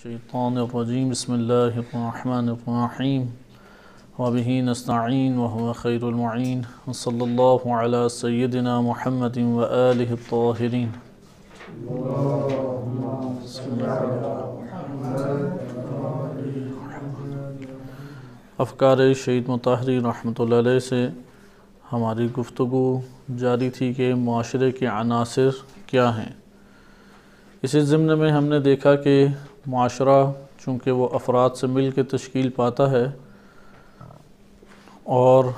शैतानरजीम बसमीम वबी नस्तीन वह ख़ैरमीन वसल सैदना महमद अफकार शहीद मतहरी रहमत से हमारी गुफ्तु जारी थी कि माशरे के अनासर क्या हैं इसी ज़िम्न में हमने देखा कि माशरा चूँकि वो अफराद से मिल के तश्कील पाता है और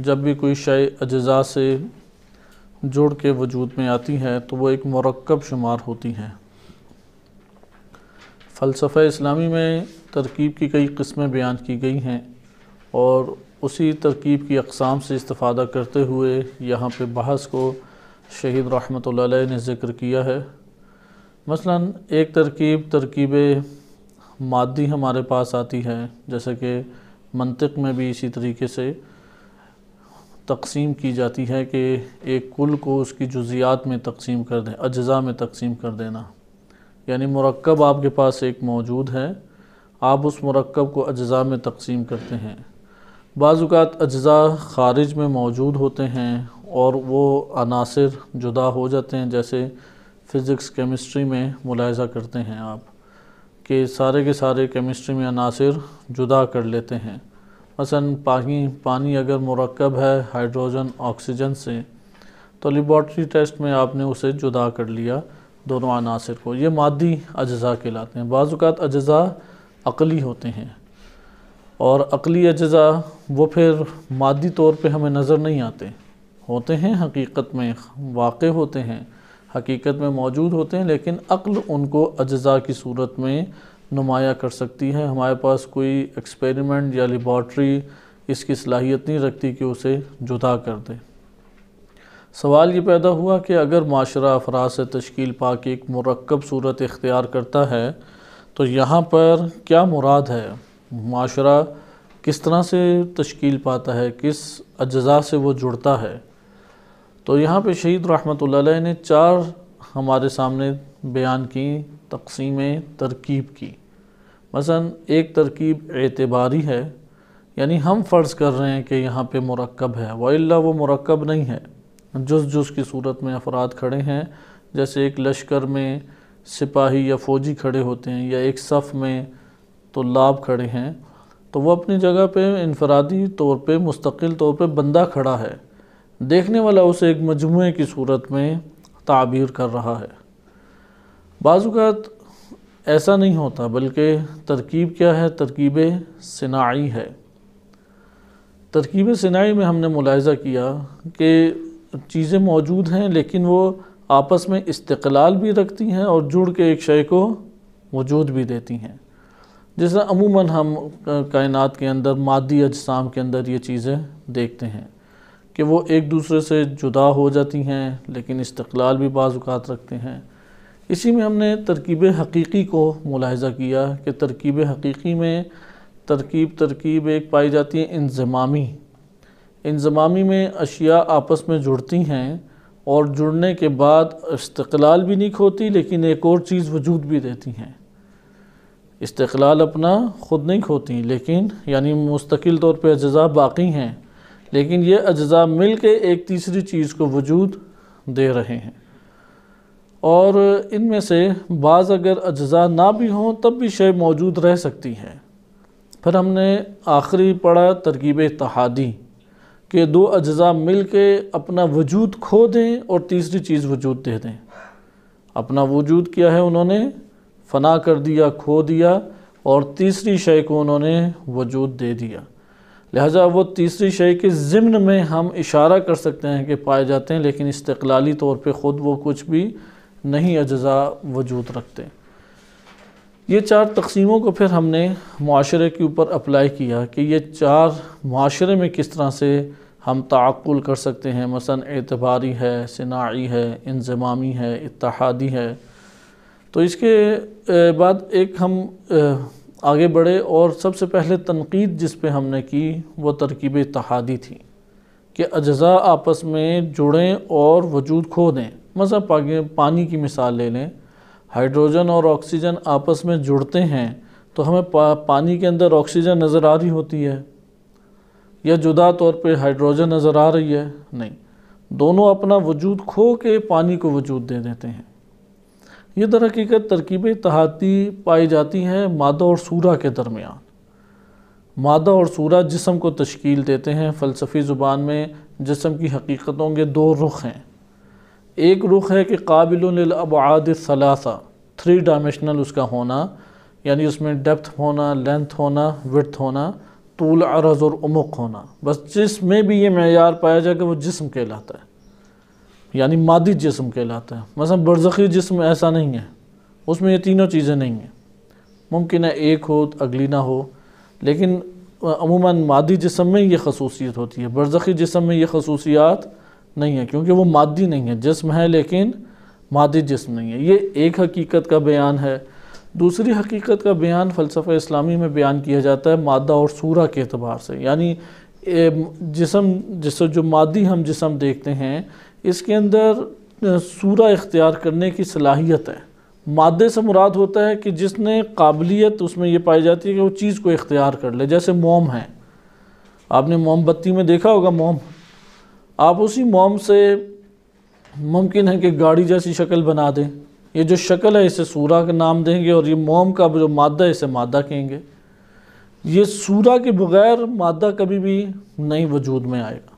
जब भी कोई शय अजा से जुड़ के वजूद में आती हैं तो वो एक मरकब शुमार होती हैं फ़लसफ़ा इस्लामी में तरकीब की कई किस्में बयान की गई हैं और उसी तरकीब की अकसाम से इस्तादा करते हुए यहाँ पे बहस को शहीद रहमत ने ज़िक्र किया है मसलन एक तरकीब तरकीब मादी हमारे पास आती है जैसे कि मंतिक में भी इसी तरीके से तकसीम की जाती है कि एक कुल को उसकी जुजियात में तकसीम कर दें अज्जा में तकसीम कर देना यानी मरकब आपके पास एक मौजूद है आप उस मरकब को अज्जा में तकसीम करते हैं बाज़ात अज्जा ख़ारिज में मौजूद होते हैं और वो अनासर जुदा हो जाते हैं जैसे फ़िज़िक्स केमिस्ट्री में मुलायजा करते हैं आप कि सारे के सारे केमिस्ट्री में अनासर जुदा कर लेते हैं मसन पानी पानी अगर मरकब है हाइड्रोजन ऑक्सीजन से तो लेबॉट्री टेस्ट में आपने उसे जुदा कर लिया दोनों अनासर को ये मादी अज्जा कहलाते हैं बाज़ात अज्जा अकली होते हैं और अकली अज्जा वो फिर मादी तौर पे हमें नज़र नहीं आते होते हैं हकीकत में वाक़ होते हैं हकीकत में मौजूद होते हैं लेकिन अक्ल उनको अज्जा की सूरत में नुमाया कर सकती है हमारे पास कोई एक्सपेरिमेंट या लेबॉर्ट्री इसकी सलाहियत नहीं रखती कि उसे जुदा कर दे सवाल ये पैदा हुआ कि अगर माशरा अफराज से तश्कील पा के एक मरकब सूरत इख्तियार करता है तो यहाँ पर क्या मुराद है माशरा किस तरह से तश्कील पाता है किस अज्जा से वो जुड़ता है तो यहाँ पे शहीद रहमत ने चार हमारे सामने बयान की तकसीमें तरकीब की मसन एक तरकीब एतबारी है यानी हम फ़र्ज़ कर रहे हैं कि यहाँ पे मरकब है वाला वो मरकब नहीं है जस जुस की सूरत में अफराद खड़े हैं जैसे एक लश्कर में सिपाही या फ़ौजी खड़े होते हैं या एक सफ़ में तो लाभ खड़े हैं तो वो अपनी जगह पे इनफरादी तौर पे मुस्तकिल तौर पे बंदा खड़ा है देखने वाला उसे एक मजमू की सूरत में ताबीर कर रहा है बाज़ात ऐसा नहीं होता बल्कि तरकीब क्या है तरकीब सिनाई है तरकीब सिनाई में हमने मुलायजा किया कि चीज़ें मौजूद हैं लेकिन वो आपस में इस्तकलाल भी रखती हैं और जुड़ के एक शय को वजूद भी देती हैं जिस अमूमन हम कायनात के अंदर मादी अजसाम के अंदर ये चीज़ें देखते हैं कि वो एक दूसरे से जुदा हो जाती हैं लेकिन इस्तलाल भी बाज़ात रखते हैं इसी में हमने तरकीब हकीकी को मुलाजा किया कि तरकीब हकीकी में तरकीब तरकीब एक पाई जाती है इंजमामी इंजमामी में अशिया आपस में जुड़ती हैं और जुड़ने के बाद इस्तलाल भी नहीं खोती लेकिन एक और चीज़ वजूद भी देती हैं इस्तलाल अपना ख़ुद नहीं खोती लेकिन यानी मुस्तकिल तौर पर अज्जा बाकी हैं लेकिन ये अज्जा मिल के एक तीसरी चीज़ को वजूद दे रहे हैं और इनमें से बाज़ अगर अज्जा ना भी हों तब भी शय मौजूद रह सकती है फिर हमने आखिरी पढ़ा तरकीब तहादी के दो अज्जा मिल के अपना वजूद खो दें और तीसरी चीज़ वजूद दे दें अपना वजूद किया है उन्होंने फना कर दिया खो दिया और तीसरी शय को उन्होंने वजूद दे दिया लिहाजा वो तीसरी शे के ज़िम्न में हम इशारा कर सकते हैं कि पाए जाते हैं लेकिन इस्तलाली तौर पर ख़ुद वो कुछ भी नहीं अज्जा वजूद रखते ये चार तकसीमों को फिर हमने माशरे के ऊपर अप्लाई किया कि ये चार माशरे में किस तरह से हम तकुल कर सकते हैं मसन एतबारी है सिनाई है इंजमामी है इतिहादी है तो इसके बाद एक हम आगे बढ़े और सबसे पहले तनकीद जिस पर हमने की वह तरकीब तहादी थी कि अज्जा आपस में जुड़ें और वजूद खो दें मज़ा आगे पानी की मिसाल ले लें हाइड्रोजन और ऑक्सीजन आपस में जुड़ते हैं तो हमें पा, पानी के अंदर ऑक्सीजन नज़र आ रही होती है या जुदा तौर पे हाइड्रोजन नज़र आ रही है नहीं दोनों अपना वजूद खो के पानी को वजूद दे देते हैं ये दर हकीकत तरकीब तहाती पाई जाती हैं मादा और सूरा के दरमियान मादा और सूरा जिसम को तश्कील देते हैं फ़लसफ़ी ज़ुबान में जिसम की हकीकतों के दो रुख हैं एक रुख है कि काबिलबाद सलासा थ्री डायमेंशनल उसका होना यानी उसमें डेप्थ होना लेंथ होना वर्थ होना तूल अरज और उमुक होना बस जिसमें भी ये मैार पाया जाए कि वो जिसम कहलाता है यानी मादी जिसम कहलाता है मसलन बरज़ी जिसम ऐसा नहीं है उसमें ये तीनों चीज़ें नहीं हैं मुमकिन है एक हो तो अगली ना हो लेकिन अमूमा मादी जिसम में ये खसूसियत होती है बरज़ी जिसम में ये खसूसियात नहीं है क्योंकि वो मादी नहीं है जिसम है लेकिन मादी जिसम नहीं है ये एक हकीकत का बयान है दूसरी हकीकत का बयान फ़लसफा इस्लामी में बयान किया जाता है मादा और सूरा के अतबार से यानी जिसम जिस जो मादी हम जिसम देखते हैं इसके अंदर सूरा इख्तियार करने की सलाहियत है मादे से मुराद होता है कि जिसने काबिलियत उसमें यह पाई जाती है कि वो चीज़ को इख्तियार कर ले जैसे मोम है आपने मोमबत्ती में देखा होगा मोम आप उसी मोम से मुमकिन है कि गाड़ी जैसी शक्ल बना दें ये जो शक्ल है इसे सूरा का नाम देंगे और ये मोम का जो मादा है इसे मादा कहेंगे ये सूरा के बग़ैर मादा कभी भी नहीं वजूद में आएगा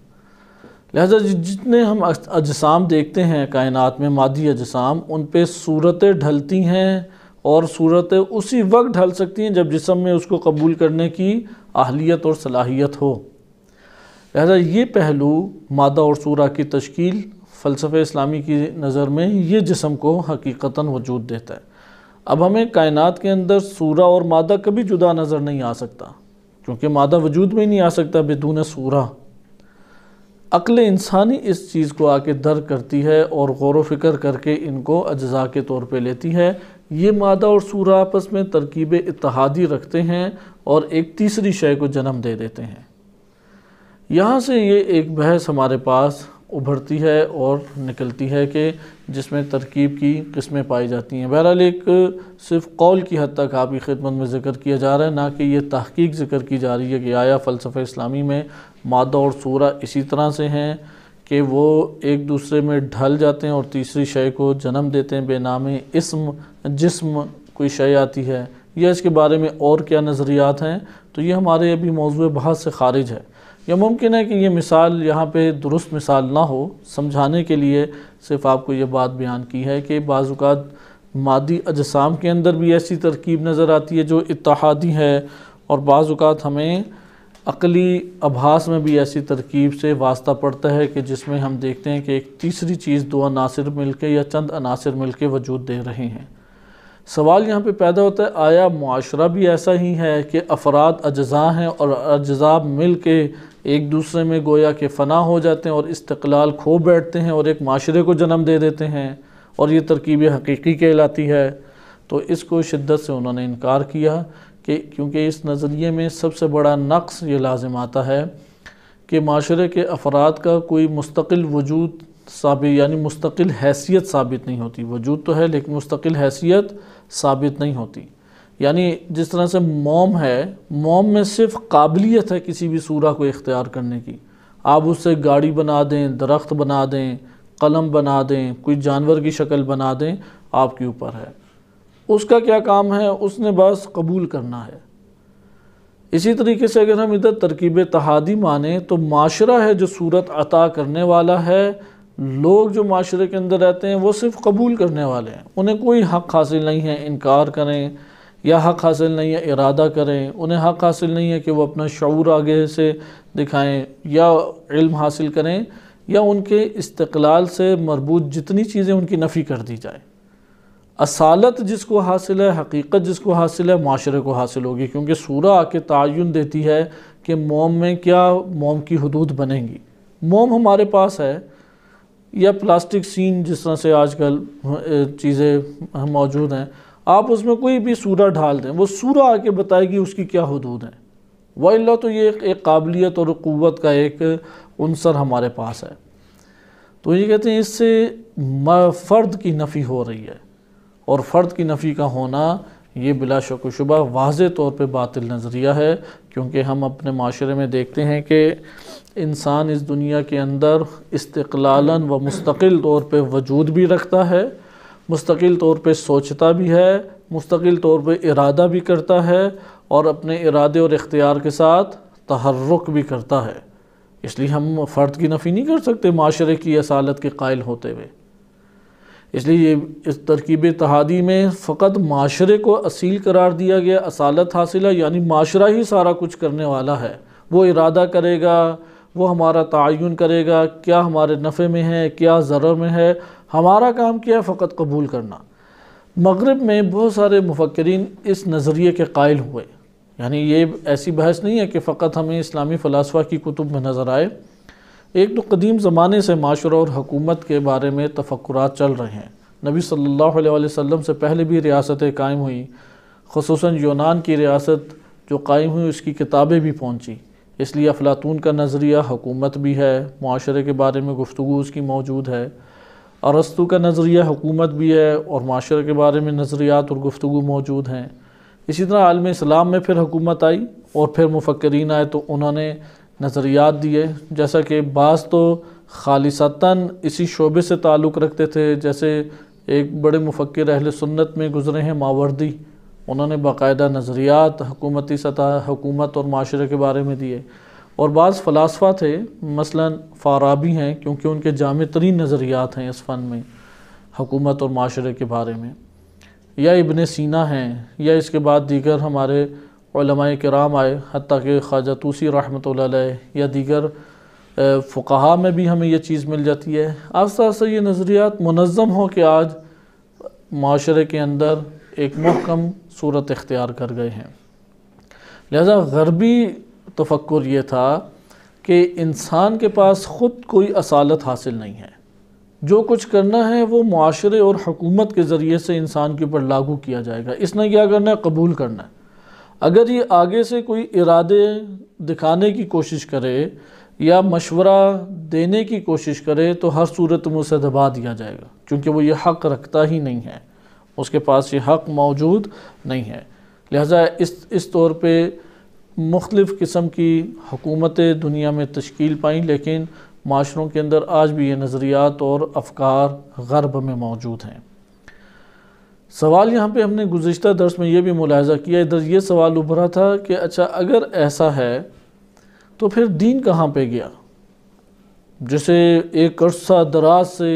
लिहाजा जितने हम अजसाम देखते हैं कायनात में मादी अजसाम उन पर सूरतें ढलती हैं और सूरतें उसी वक्त ढल सकती हैं जब जिसम में उसको कबूल करने की अहलियत और सलाहियत हो लिहाजा ये पहलू मादा और सूरा की तश्कील फ़लसफ़े इस्लामी की नज़र में ये जिसम को हकीकता वजूद देता है अब हमें कायनात के अंदर सूरा और मादा कभी जुदा नज़र नहीं आ सकता क्योंकि मादा वजूद में ही नहीं आ सकता बेदून सूरा अकल इंसानी इस चीज़ को आके दर करती है और गौर वफ़िक्र करके इनको अज्जा के तौर पर लेती है ये मादा और सूर आपस में तरकीब इतहादी रखते हैं और एक तीसरी शय को जन्म दे देते हैं यहाँ से ये एक बहस हमारे पास उभरती है और निकलती है कि जिसमें तरकीब की किस्में पाई जाती हैं बहरहाल एक सिर्फ कौल की हद तक आपकी खिदमत में ज़िक्र किया जा रहा है ना कि ये तहकीक ज़िक्र की जा रही है कि आया फ़लसफ़े इस्लामी में मादा और सूरा इसी तरह से हैं कि वो एक दूसरे में ढल जाते हैं और तीसरी शय को जन्म देते हैं बेनामे इसम जिस्म कोई शय आती है या इसके बारे में और क्या नज़रियात हैं तो ये हमारे अभी मौजू बहस से खारिज है यह मुमकिन है कि ये मिसाल यहाँ पे दुरुस्त मिसाल ना हो समझाने के लिए सिर्फ आपको ये बात बयान की है कि बाज़ात मादी अजसाम के अंदर भी ऐसी तरकीब नज़र आती है जो इतिहादी है और बाज़ात हमें अकली आभास में भी ऐसी तरकीब से वास्ता पड़ता है कि जिसमें हम देखते हैं कि एक तीसरी चीज़ दो अनासर मिल के या चंद अनासर मिल के वजूद दे रहे हैं सवाल यहाँ पे पैदा होता है आया माशरा भी ऐसा ही है कि अफराद अज्जा हैं और अज्जा मिल के एक दूसरे में गोया के फना हो जाते हैं और इस्तलाल खो बैठते हैं और एक माशरे को जन्म दे देते हैं और ये तरकीब हकीकी कहलाती है तो इसको शिद्दत से उन्होंने इनकार किया कि क्योंकि इस नज़रिए में सबसे बड़ा नक्स ये लाजम आता है कि माशरे के अफराद का कोई मुस्तकिल वजूद साबित यानी मुस्तकिल हैसियत साबित नहीं होती वजूद तो है लेकिन मुस्तकिल हैसियत साबित नहीं होती यानी जिस तरह से मोम है मोम में सिर्फ काबिलियत है किसी भी सूरा को इख्तियार करने की आप उससे गाड़ी बना दें दरख्त बना दें कलम बना दें कोई जानवर की शक्ल बना दें आपके ऊपर है उसका क्या काम है उसने बस कबूल करना है इसी तरीके से अगर हम इधर तरकीब तहादी माने तो माशरा है जो सूरत अता करने वाला है लोग जो माशरे के अंदर रहते हैं वो सिर्फ कबूल करने वाले हैं उन्हें कोई हक़ हासिल नहीं है इनकार करें या हक़ हासिल नहीं है इरादा करें उन्हें हक़ हासिल नहीं है कि वो अपना शूर आगे से दिखाएं या इल्म हासिल करें या उनके इस्तलाल से मरबूत जितनी चीज़ें उनकी नफ़ी कर दी जाए असालत जिसको हासिल है हकीकत जिसको हासिल है माशरे को हासिल होगी क्योंकि सूरह आके तयन देती है कि मोम में क्या मोम की हदूद बनेंगी मोम हमारे पास है या प्लास्टिक सीन जिस तरह से आजकल चीज़ें मौजूद हैं आप उसमें कोई भी सूरह ढाल दें वो सूरा आके बताएगी उसकी क्या हदूद है वही तो ये एक, एक काबिलियत और क़वत का एक अनसर हमारे पास है तो ये कहते हैं इससे फ़र्द की नफ़ी हो रही है और फ़र्द की नफ़ी का होना ये बिला शक शुबा वाज तौर पर बातिल नज़रिया है क्योंकि हम अपने माशरे में देखते हैं कि इंसान इस दुनिया के अंदर इस्तलान व मुस्तकिल तौर पर वजूद भी रखता है मुस्तकिल तौर पर सोचता भी है मुस्तकिल तौर पर इरादा भी करता है और अपने इरादे और इख्तियार के साथ तहरक भी करता है इसलिए हम फ़र्द की नफ़ी नहीं कर सकते माशरे की असालत के कायल होते हुए इसलिए ये इस तरकीब तहादी में फ़कत माशरे को असील करार दिया गया असालत है यानी माशरा ही सारा कुछ करने वाला है वो इरादा करेगा वो हमारा तयन करेगा क्या हमारे नफ़े में है क्या ज़र में है हमारा काम क्या है फ़कत कबूल करना मगरब में बहुत सारे मुफ़्रीन इस नज़रिए के कायल हुए यानी ये ऐसी बहस नहीं है कि फ़कत हमें इस्लामी फ़लासफ़ा की कुतुब में नज़र आए एक तो कदीम ज़माने से माशरा और हकूमत के बारे में तफक्रात चल रहे हैं नबी सल्लल्लाहु अलैहि वसल्लम से पहले भी रियासतें कायम हुई खसूस यूनान की रियासत जो कायम हुई उसकी किताबें भी पहुँची इसलिए अफलातून का नज़रिया हकूमत भी है माशरे के बारे में गुफ्तु उसकी मौजूद है अरस्तु का नज़रिया हकूमत भी है और माशरे के बारे में नज़रियात और गुफ्तु मौजूद हैं इसी तरह आलम इस्लाम में फिर हुकूमत आई और फिर मुफक्रीन आए तो उन्होंने नज़रियात दिए जैसा कि बाज़ तो खालिसता इसी शोबे से ताल्लुक़ रखते थे जैसे एक बड़े मुफक्र अहल सुन्नत में गुज़रे हैं मावर्दी उन्होंने बाकायदा नज़रियात हकूमती सतह हकूमत और माशरे के बारे में दिए और बाज़ फ़लासफ़ा थे मसलन फाराबी हैं क्योंकि उनके जाम तरीन नज़रियात हैं इस फ़न में हकूमत और माशरे के बारे में या इबन सीना हैं या इसके बाद दीगर हमारे कराम आए हती कि ख्वाजा तूसी रहमत या दीगर फ़ुकाहा में भी हमें यह चीज़ मिल जाती है आस्ता आस्ता ये नज़रियात मनज़म हों के आज माशरे के अंदर एक महकम सूरत इख्तियार कर गए हैं लिहाजा गरबी तफक्र ये था कि इंसान के पास ख़ुद कोई असालत हासिल नहीं है जो कुछ करना है वो माशरे और हकूमत के ज़रिए से इंसान के ऊपर लागू किया जाएगा इसने क्या करना है कबूल करना है अगर ये आगे से कोई इरादे दिखाने की कोशिश करे या मशवरा देने की कोशिश करे तो हर सूरत में उसे दबा दिया जाएगा क्योंकि वो ये हक़ रखता ही नहीं है उसके पास ये हक़ मौजूद नहीं है लिहाजा इस इस तौर पर मुख्तफ़ किस्म की हुकूमतें दुनिया में तश्कील पाई लेकिन माशरों के अंदर आज भी ये नज़रियात और अफकार गर्ब में मौजूद हैं सवाल यहाँ पे हमने गुज्त दर्स में ये भी मुलायजा किया इधर ये सवाल उभरा था कि अच्छा अगर ऐसा है तो फिर दीन कहाँ पे गया जैसे एक अर्सा दराज से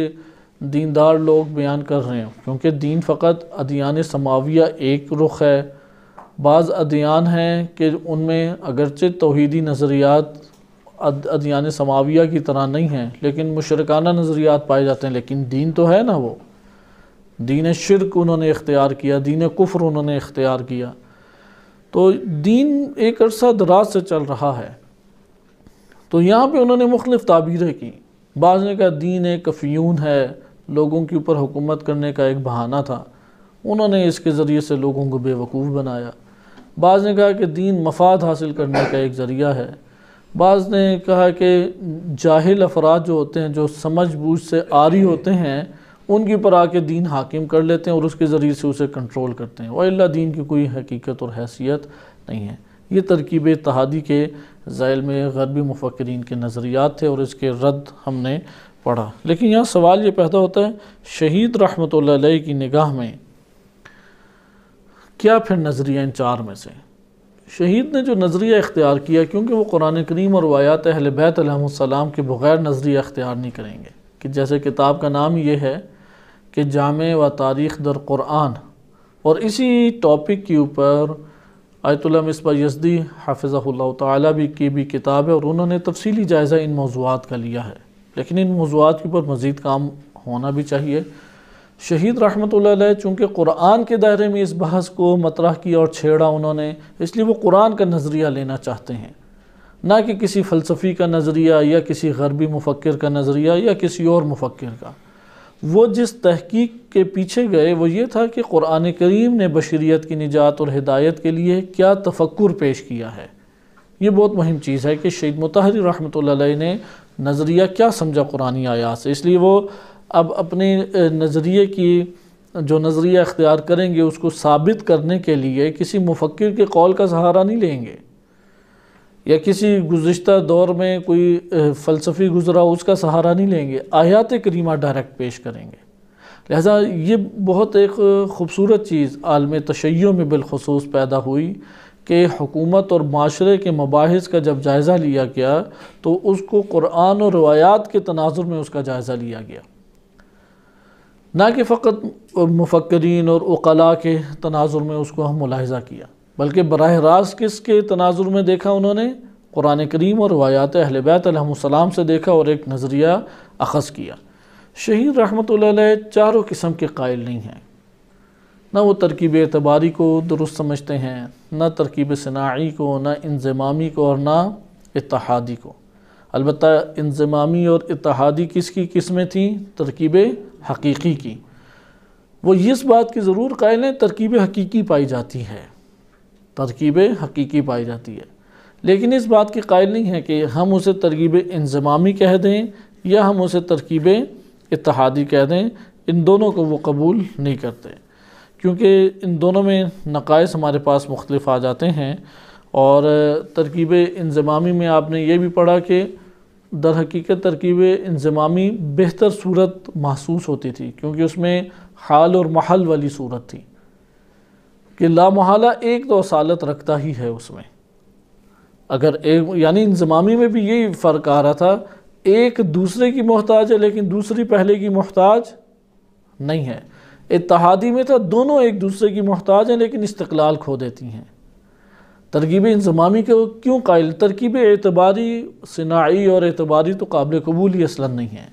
दीनदार लोग बयान कर रहे हैं क्योंकि दीन फ़कत अदियान समाविया एक रुख है बाज़ अदियान हैं कि उनमें अगरचे तोहदी नज़रियात अदियान समाविया की तरह नहीं हैं लेकिन मुशरकाना नज़रियात पाए जाते हैं लेकिन दीन तो है ना वो दीन शिरक उन्होंने इख्तियार किया दीन कुफ्र उन्होंने इख्तियार किया तो दीन एक अरसा दराज से चल रहा है तो यहाँ पे उन्होंने मुख्तफ ताबीरें की बाज़ ने कहा दीन एक कफ़ियून है लोगों के ऊपर हुकूमत करने का एक बहाना था उन्होंने इसके ज़रिए से लोगों को बेवकूफ़ बनाया बाज़ ने कहा कि दीन मफाद हासिल करने का एक ज़रिया है बाज़ ने कहा कि जाहिल अफराद जो होते हैं जो समझ बूझ से आरी होते हैं उनके ऊपर आके दीन हाकिम कर लेते हैं और उसके ज़रिए से उसे कंट्रोल करते हैं वही दीन की कोई हकीकत और हैसियत नहीं है ये तरकीब तहादी के ज़ैल में गरबी मुफक्रीन के नज़रियात थे और इसके रद्द हमने पढ़ा लेकिन यहाँ सवाल ये पैदा होता है शहीद रहमत की निगाह में क्या फिर नज़रिया इन चार में से शहीद ने जो नज़रिया इख्तियार किया क्योंकि वो कुरान करीम और वायात अहल बैतम के बग़ैर नज़रिया इख्तियार नहीं करेंगे कि जैसे किताब का नाम ये है कि जाम व तारीख़ दर क़ुरान और इसी टॉपिक के ऊपर आयतल मिसबा यजदी हाफिज़ा ताली भी की भी किताब है और उन्होंने तफसीली जायज़ा इन मौजूद का लिया है लेकिन इन मौजूद के ऊपर मज़ीद काम होना भी चाहिए शहीद रहमत चूँकि कुरान के दायरे में इस बहस को मतरह किया और छेड़ा उन्होंने इसलिए वो कुरान का नज़रिया लेना चाहते हैं ना कि किसी फ़लसफ़ी का नज़रिया या किसी गरबी मुफक्र का नज़रिया या किसी और मुफक्र का वो जिस तहकीक के पीछे गए वो ये था कि क़ुरान करीम ने बशरीत की निजात और हिदायत के लिए क्या तफक्र पेश किया है ये बहुत मुहिम चीज़ है कि शहीद मतहरी रहमत ने नज़रिया क्या समझा कुरानी आयात से इसलिए वो अब अपने नज़रिए की जो नज़रिया इख्तियार करेंगे उसको साबित करने के लिए किसी मुफक्र के कौल का सहारा नहीं लेंगे या किसी गुज्त दौर में कोई फ़लसफ़ी गुजरा उसका सहारा नहीं लेंगे आयात करीमा डायरेक्ट पेश करेंगे लिहाजा ये बहुत एक ख़ूबसूरत चीज़ आलम तशैयों में बिलखसूस पैदा हुई कि हुकूमत और माशरे के मबाज़ का जब जायज़ा लिया गया तो उसको क़ुरान और रवायात के तनाजुर में उसका जायज़ा लिया गया ना कि फ़कत मुफक्रीन और वकला के तनाजुर में उसको हम मुलाहजा किया बल्कि बरह रास्त किस के तनाजुर में देखा उन्होंने कुरान करीम और रवायात अहल बैतम से देखा और एक नज़रिया अखज़ किया शहीद रहमत चारों किस्म के कायल नहीं हैं ना वो तरकीब एतबारी को दुरुस्त समझते हैं ना तरकीब सनाई को ना इंजमामी को और ना इतहादी को अलबत् इंजमामी और इतहादी किसकी किस्में थी तरकीब हकीकी की वो इस बात की ज़रूर कायल हैं तरकीब हकीकी पाई जाती है तरकीब हकीकी पाई जाती है लेकिन इस बात की कायल नहीं है कि हम उसे तरकीब इंजमामी कह दें या हम उसे तरकीब इतिहादी कह दें इन दोनों को वो कबूल नहीं करते क्योंकि इन दोनों में नकायस हमारे पास मुख्तलिफ आ जाते हैं और तरकीब इंजमामी में आपने ये भी पढ़ा कि दर हकीकत तरकीब इंजमामी बेहतर सूरत महसूस होती थी क्योंकि उसमें हाल और महल वाली सूरत थी कि लामहला एक तो सालत रखता ही है उसमें अगर एक यानी इंजमामी में भी यही फ़र्क आ रहा था एक दूसरे की मोहताज है लेकिन दूसरी पहले की मोहताज नहीं है इतिहादी में था तो दोनों एक दूसरे की मोहताज हैं लेकिन इस्तकलाल खो देती हैं तरकीब इंजमामी को क्यों कायल तरकीब एतबारी सिनाई और एतबारी तो काबिल कबूल ही असला नहीं है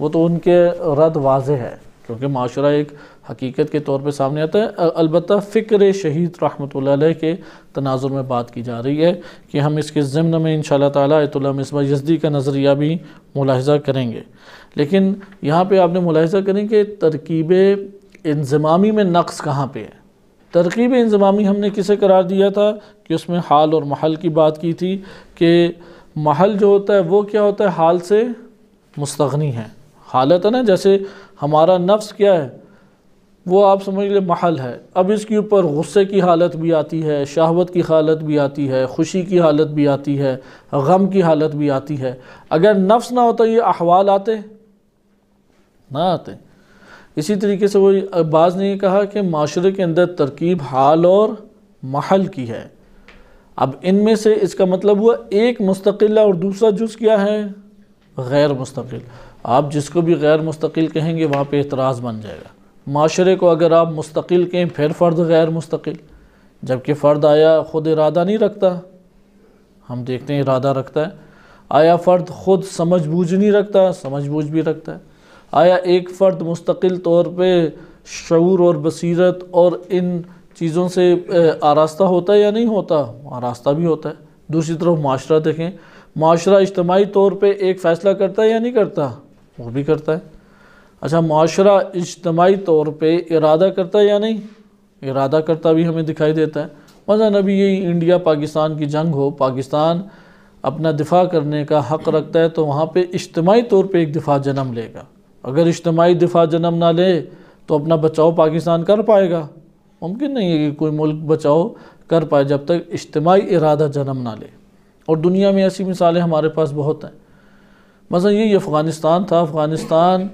वो तो उनके रद्द वाज है क्योंकि माशरा एक हकीकत के तौर पर सामने आता है अलबत् फ़िक्र शहीद रहमत के तनाजुर में बात की जा रही है कि हम इसके ज़मन में इन शाला मिसबा यजदी का नज़रिया भी मुलाहजा करेंगे लेकिन यहाँ पर आपने मुलाहजा करें कि तरकीब इंजमामी में नक्स कहाँ पर है तरकीब इंजमामी हमने किसे करार दिया था कि उसमें हाल और महल की बात की थी कि महल जो होता है वो क्या होता है हाल से मुस्तगनी है हालत है ना जैसे हमारा नफ्स क्या है वो आप समझ लें महल है अब इसके ऊपर गुस्से की हालत भी आती है शहावत की हालत भी आती है खुशी की हालत भी आती है गम की हालत भी आती है अगर नफ्स ना होता ये अहवाल आते ना आते इसी तरीके से वो बाज़ ने कहा कि माशरे के अंदर तरकीब हाल और महल की है अब इनमें से इसका मतलब हुआ एक मुस्तकिल और दूसरा जुज़ क्या है गैर मुस्तकिल आप जिसको भी गैर मुस्तकिल कहेंगे वहाँ पर एतराज़ बन जाएगा माशरे को अगर आप मुस्तकिल कहें फिर फ़र्द गैर मुस्तकिल जबकि फ़र्द आया ख़ुद इरादा नहीं रखता हम देखते हैं इरादा रखता है आया फ़र्द ख़ुद समझ बूझ नहीं रखता समझ बूझ भी रखता है आया एक फ़र्द मुस्तकिल तौर पर शूर और बसीरत और इन चीज़ों से आरास्ता होता है या नहीं होता आरास्ता भी होता है दूसरी तरफ माशरा देखें माशरा इज्तमाही तौर पर एक फ़ैसला करता है या नहीं करता वो भी करता है अच्छा माशरा इज्तमाही तौर पर इरादा करता है या नहीं इरादा करता भी हमें दिखाई देता है मजा अभी यही इंडिया पाकिस्तान की जंग हो पाकिस्तान अपना दिफा करने का हक़ रखता है तो वहाँ पर इज्तमाही तौर पर एक दिफा जन्म लेगा अगर इज्तमाही दिफा जन्म ना ले तो अपना बचाव पाकिस्तान कर पाएगा मुमकिन नहीं है कि कोई मुल्क बचाओ कर पाए जब तक इज्तमाही इरादा जन्म ना ले और दुनिया में ऐसी मिसालें हमारे पास बहुत हैं मसा यही अफ़गानिस्तान था अफ़गानिस्तान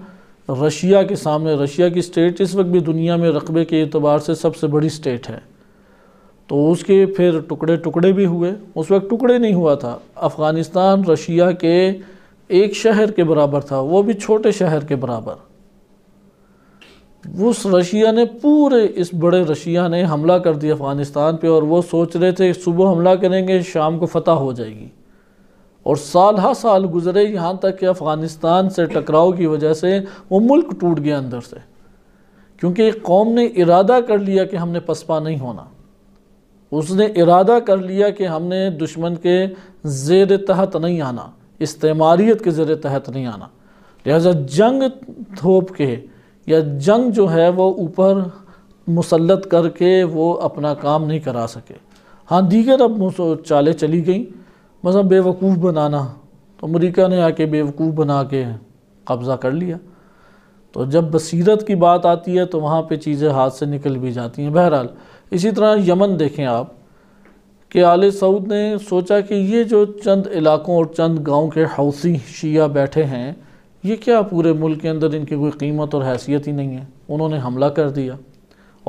रशिया के सामने रशिया की स्टेट इस वक्त भी दुनिया में रकबे के अतबार से सबसे बड़ी स्टेट है तो उसके फिर टुकड़े टुकड़े भी हुए उस वक्त टुकड़े नहीं हुआ था अफ़गानिस्तान रशिया के एक शहर के बराबर था वो भी छोटे शहर के बराबर उस रशिया ने पूरे इस बड़े रशिया ने हमला कर दिया अफ़गानिस्तान पे और वो सोच रहे थे सुबह हमला करेंगे शाम को फतह हो जाएगी और साल हा साल गुजरे यहाँ तक कि अफ़गानिस्तान से टकराव की वजह से वो मुल्क टूट गया अंदर से क्योंकि एक कौम ने इरादा कर लिया कि हमने पसपा नहीं होना उसने इरादा कर लिया कि हमने दुश्मन के जेर तहत नहीं आना इस्तेमारीत के जेर तहत नहीं आना लिहाजा जंग थोप के या जंग जो है वो ऊपर मुसलत करके वो अपना काम नहीं करा सके हाँ दीगर अब चालें चली गई मज़ा बेवकूफ़ बनाना तो अमरीका ने आके बेवकूफ़ बना के कब्ज़ा कर लिया तो जब बसीरत की बात आती है तो वहाँ पर चीज़ें हाथ से निकल भी जाती हैं बहरहाल इसी तरह यमन देखें आप कि आल सऊद ने सोचा कि ये जो चंद इलाकों और चंद गाँव के हौसी शिया बैठे हैं ये क्या पूरे मुल्क के अंदर इनकी कोई कीमत और हैसियत ही नहीं है उन्होंने हमला कर दिया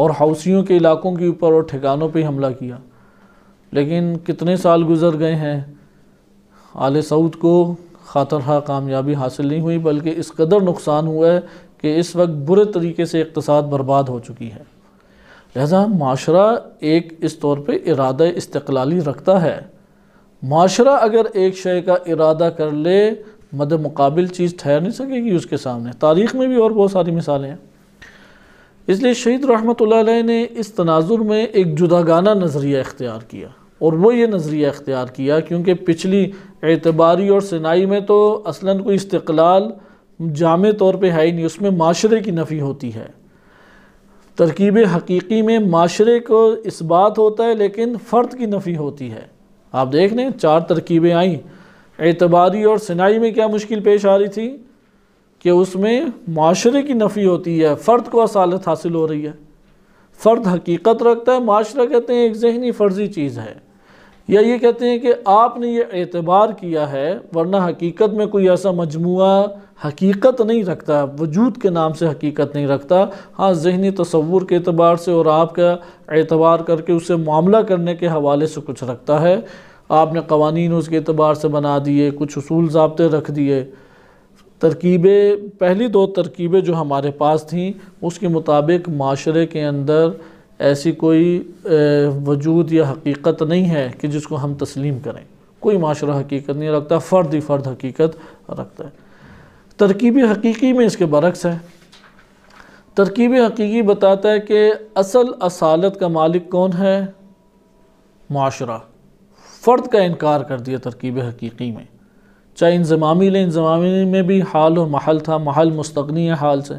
और हौसियों के इलाकों के ऊपर और ठिकानों पर हमला किया लेकिन कितने साल गुजर गए हैं आल सऊद को खातरहा कामयाबी हासिल नहीं हुई बल्कि इस कदर नुकसान हुआ है कि इस वक्त बुरे तरीके से इकतसाद बर्बाद हो चुकी है लिहाजा माशरा एक इस तौर पर इरादा इस्तलाली रखता है माशरा अगर एक शय का इरादा कर ले मद मुकाबिल चीज़ ठहर नहीं सकेगी उसके सामने तारीख़ में भी और बहुत सारी मिसालें हैं इसलिए शहीद रहमत ने इस तनाजुर में एक जुदागाना नज़रिया इख्तियार किया और वो ये नज़रिया इख्तियार किया क्योंकि पिछली एतबारी और सिनाई में तो असला कोई इस्तलाल जाम तौर पर है ही नहीं उसमें माशरे की नफ़ी होती है तरकीब हकीकी में माशरे को इस बात होता है लेकिन फ़र्द की नफ़ी होती है आप देख लें चार तरकीबें आईं एतबारी और सिनाई में क्या मुश्किल पेश आ रही थी कि उसमें माशरे की नफ़ी होती है फ़र्द को असालत हासिल हो रही है फ़र्द हकीकत रखता है माशरा कहते हैं एक जहनी फ़र्जी चीज़ है या ये कहते हैं कि आपने ये एतबार किया है वरना हकीकत में कोई ऐसा मजमू हकीकत नहीं रखता वजूद के नाम से हकीकत नहीं रखता हाँ जहनी तस्वूर के अतबार से और आपका एतबार करके उसे मामला करने के हवाले से कुछ रखता है आपने कवानीन उसके अतबार से बना दिए कुछ असूल जबते रख दिए तरकीबें पहली दो तरकीबें जो हमारे पास थीं उसके मुताबिक माशरे के अंदर ऐसी कोई वजूद या हकीकत नहीं है कि जिसको हम तस्लीम करें कोई माशरा हकीकत नहीं रखता फ़र्द ही फ़र्द हकीकत रखता है तरकीब हकीकी में इसके बरक्स है तरकीब हकीकी बताता है कि असल असालत का मालिक कौन है माशरा फ़र्द का इनकार कर दिया तरकीब हकीकी में चाहे इंजमामी लें इंजमामी में भी हाल और महल था महल मुस्तनी है हाल से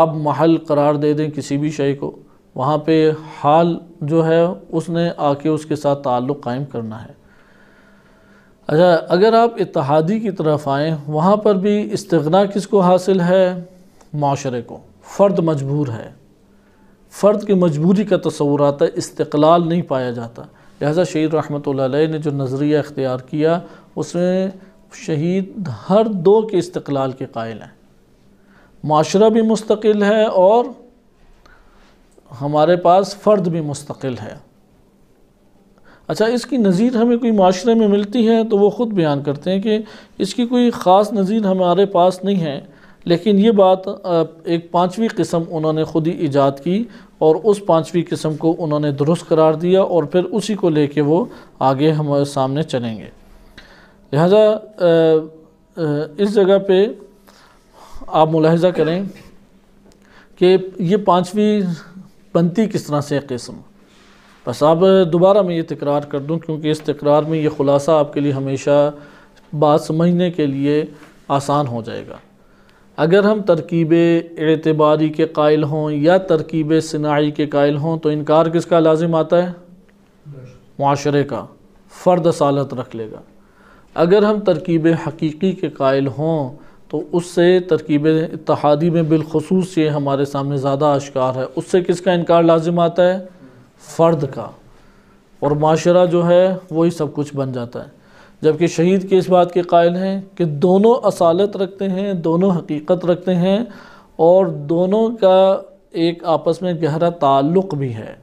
आप महल करार दे दें किसी भी शय को वहाँ पे हाल जो है उसने आके उसके साथ ताल्लुक़ कायम करना है अच्छा अगर आप इतिहादी की तरफ आएँ वहाँ पर भी किस किसको हासिल है माशरे को फ़र्द मजबूर है फ़र्द की मजबूरी का तस्वूर आता है इस्तलाल नहीं पाया जाता लिहाजा शहीद रहमत ने जो नज़रिया इख्तियार किया उसमें शहीद हर दो के इस्तलाल के कायल हैं माशरा भी मुस्तकिल है और हमारे पास फ़र्द भी मुस्तकिल है अच्छा इसकी नज़ीर हमें कोई माशरे में मिलती है तो वो ख़ुद बयान करते हैं कि इसकी कोई ख़ास नज़ीर हमारे पास नहीं है लेकिन ये बात एक पाँचवीं किस्म उन्होंने ख़ुद ही ईजाद की और उस पाँचवीं किस्म को उन्होंने दुरुस्त करार दिया और फिर उसी को लेके वो आगे हमारे सामने चलेंगे लिहाजा इस जगह पे आप मुलाजा करें कि ये पाँचवीं बनती किस तरह से किस्म बस अब दोबारा मैं ये तकरार कर दूँ क्योंकि इस तकरार में ये ख़ुलासा आपके लिए हमेशा बात समझने के लिए आसान हो जाएगा अगर हम तरकीब एतबारी के कायल हों या तरकीब सनाई के कायल हों तो इनकार किसका लाजिम आता है माशरे का फ़र्द सालत रख लेगा अगर हम तरकीब हकीकी के कायल हों तो उससे तरकीब इतिहादी में बिलखसूस ये हमारे सामने ज़्यादा आश्कार है उससे किसका इनकार लाजिम आता है फ़र्द का और माशरा जो है वही सब कुछ बन जाता है जबकि शहीद के इस बात के कायल हैं कि दोनों असालत रखते हैं दोनों हकीकत रखते हैं और दोनों का एक आपस में गहरा ताल्लुक़ भी है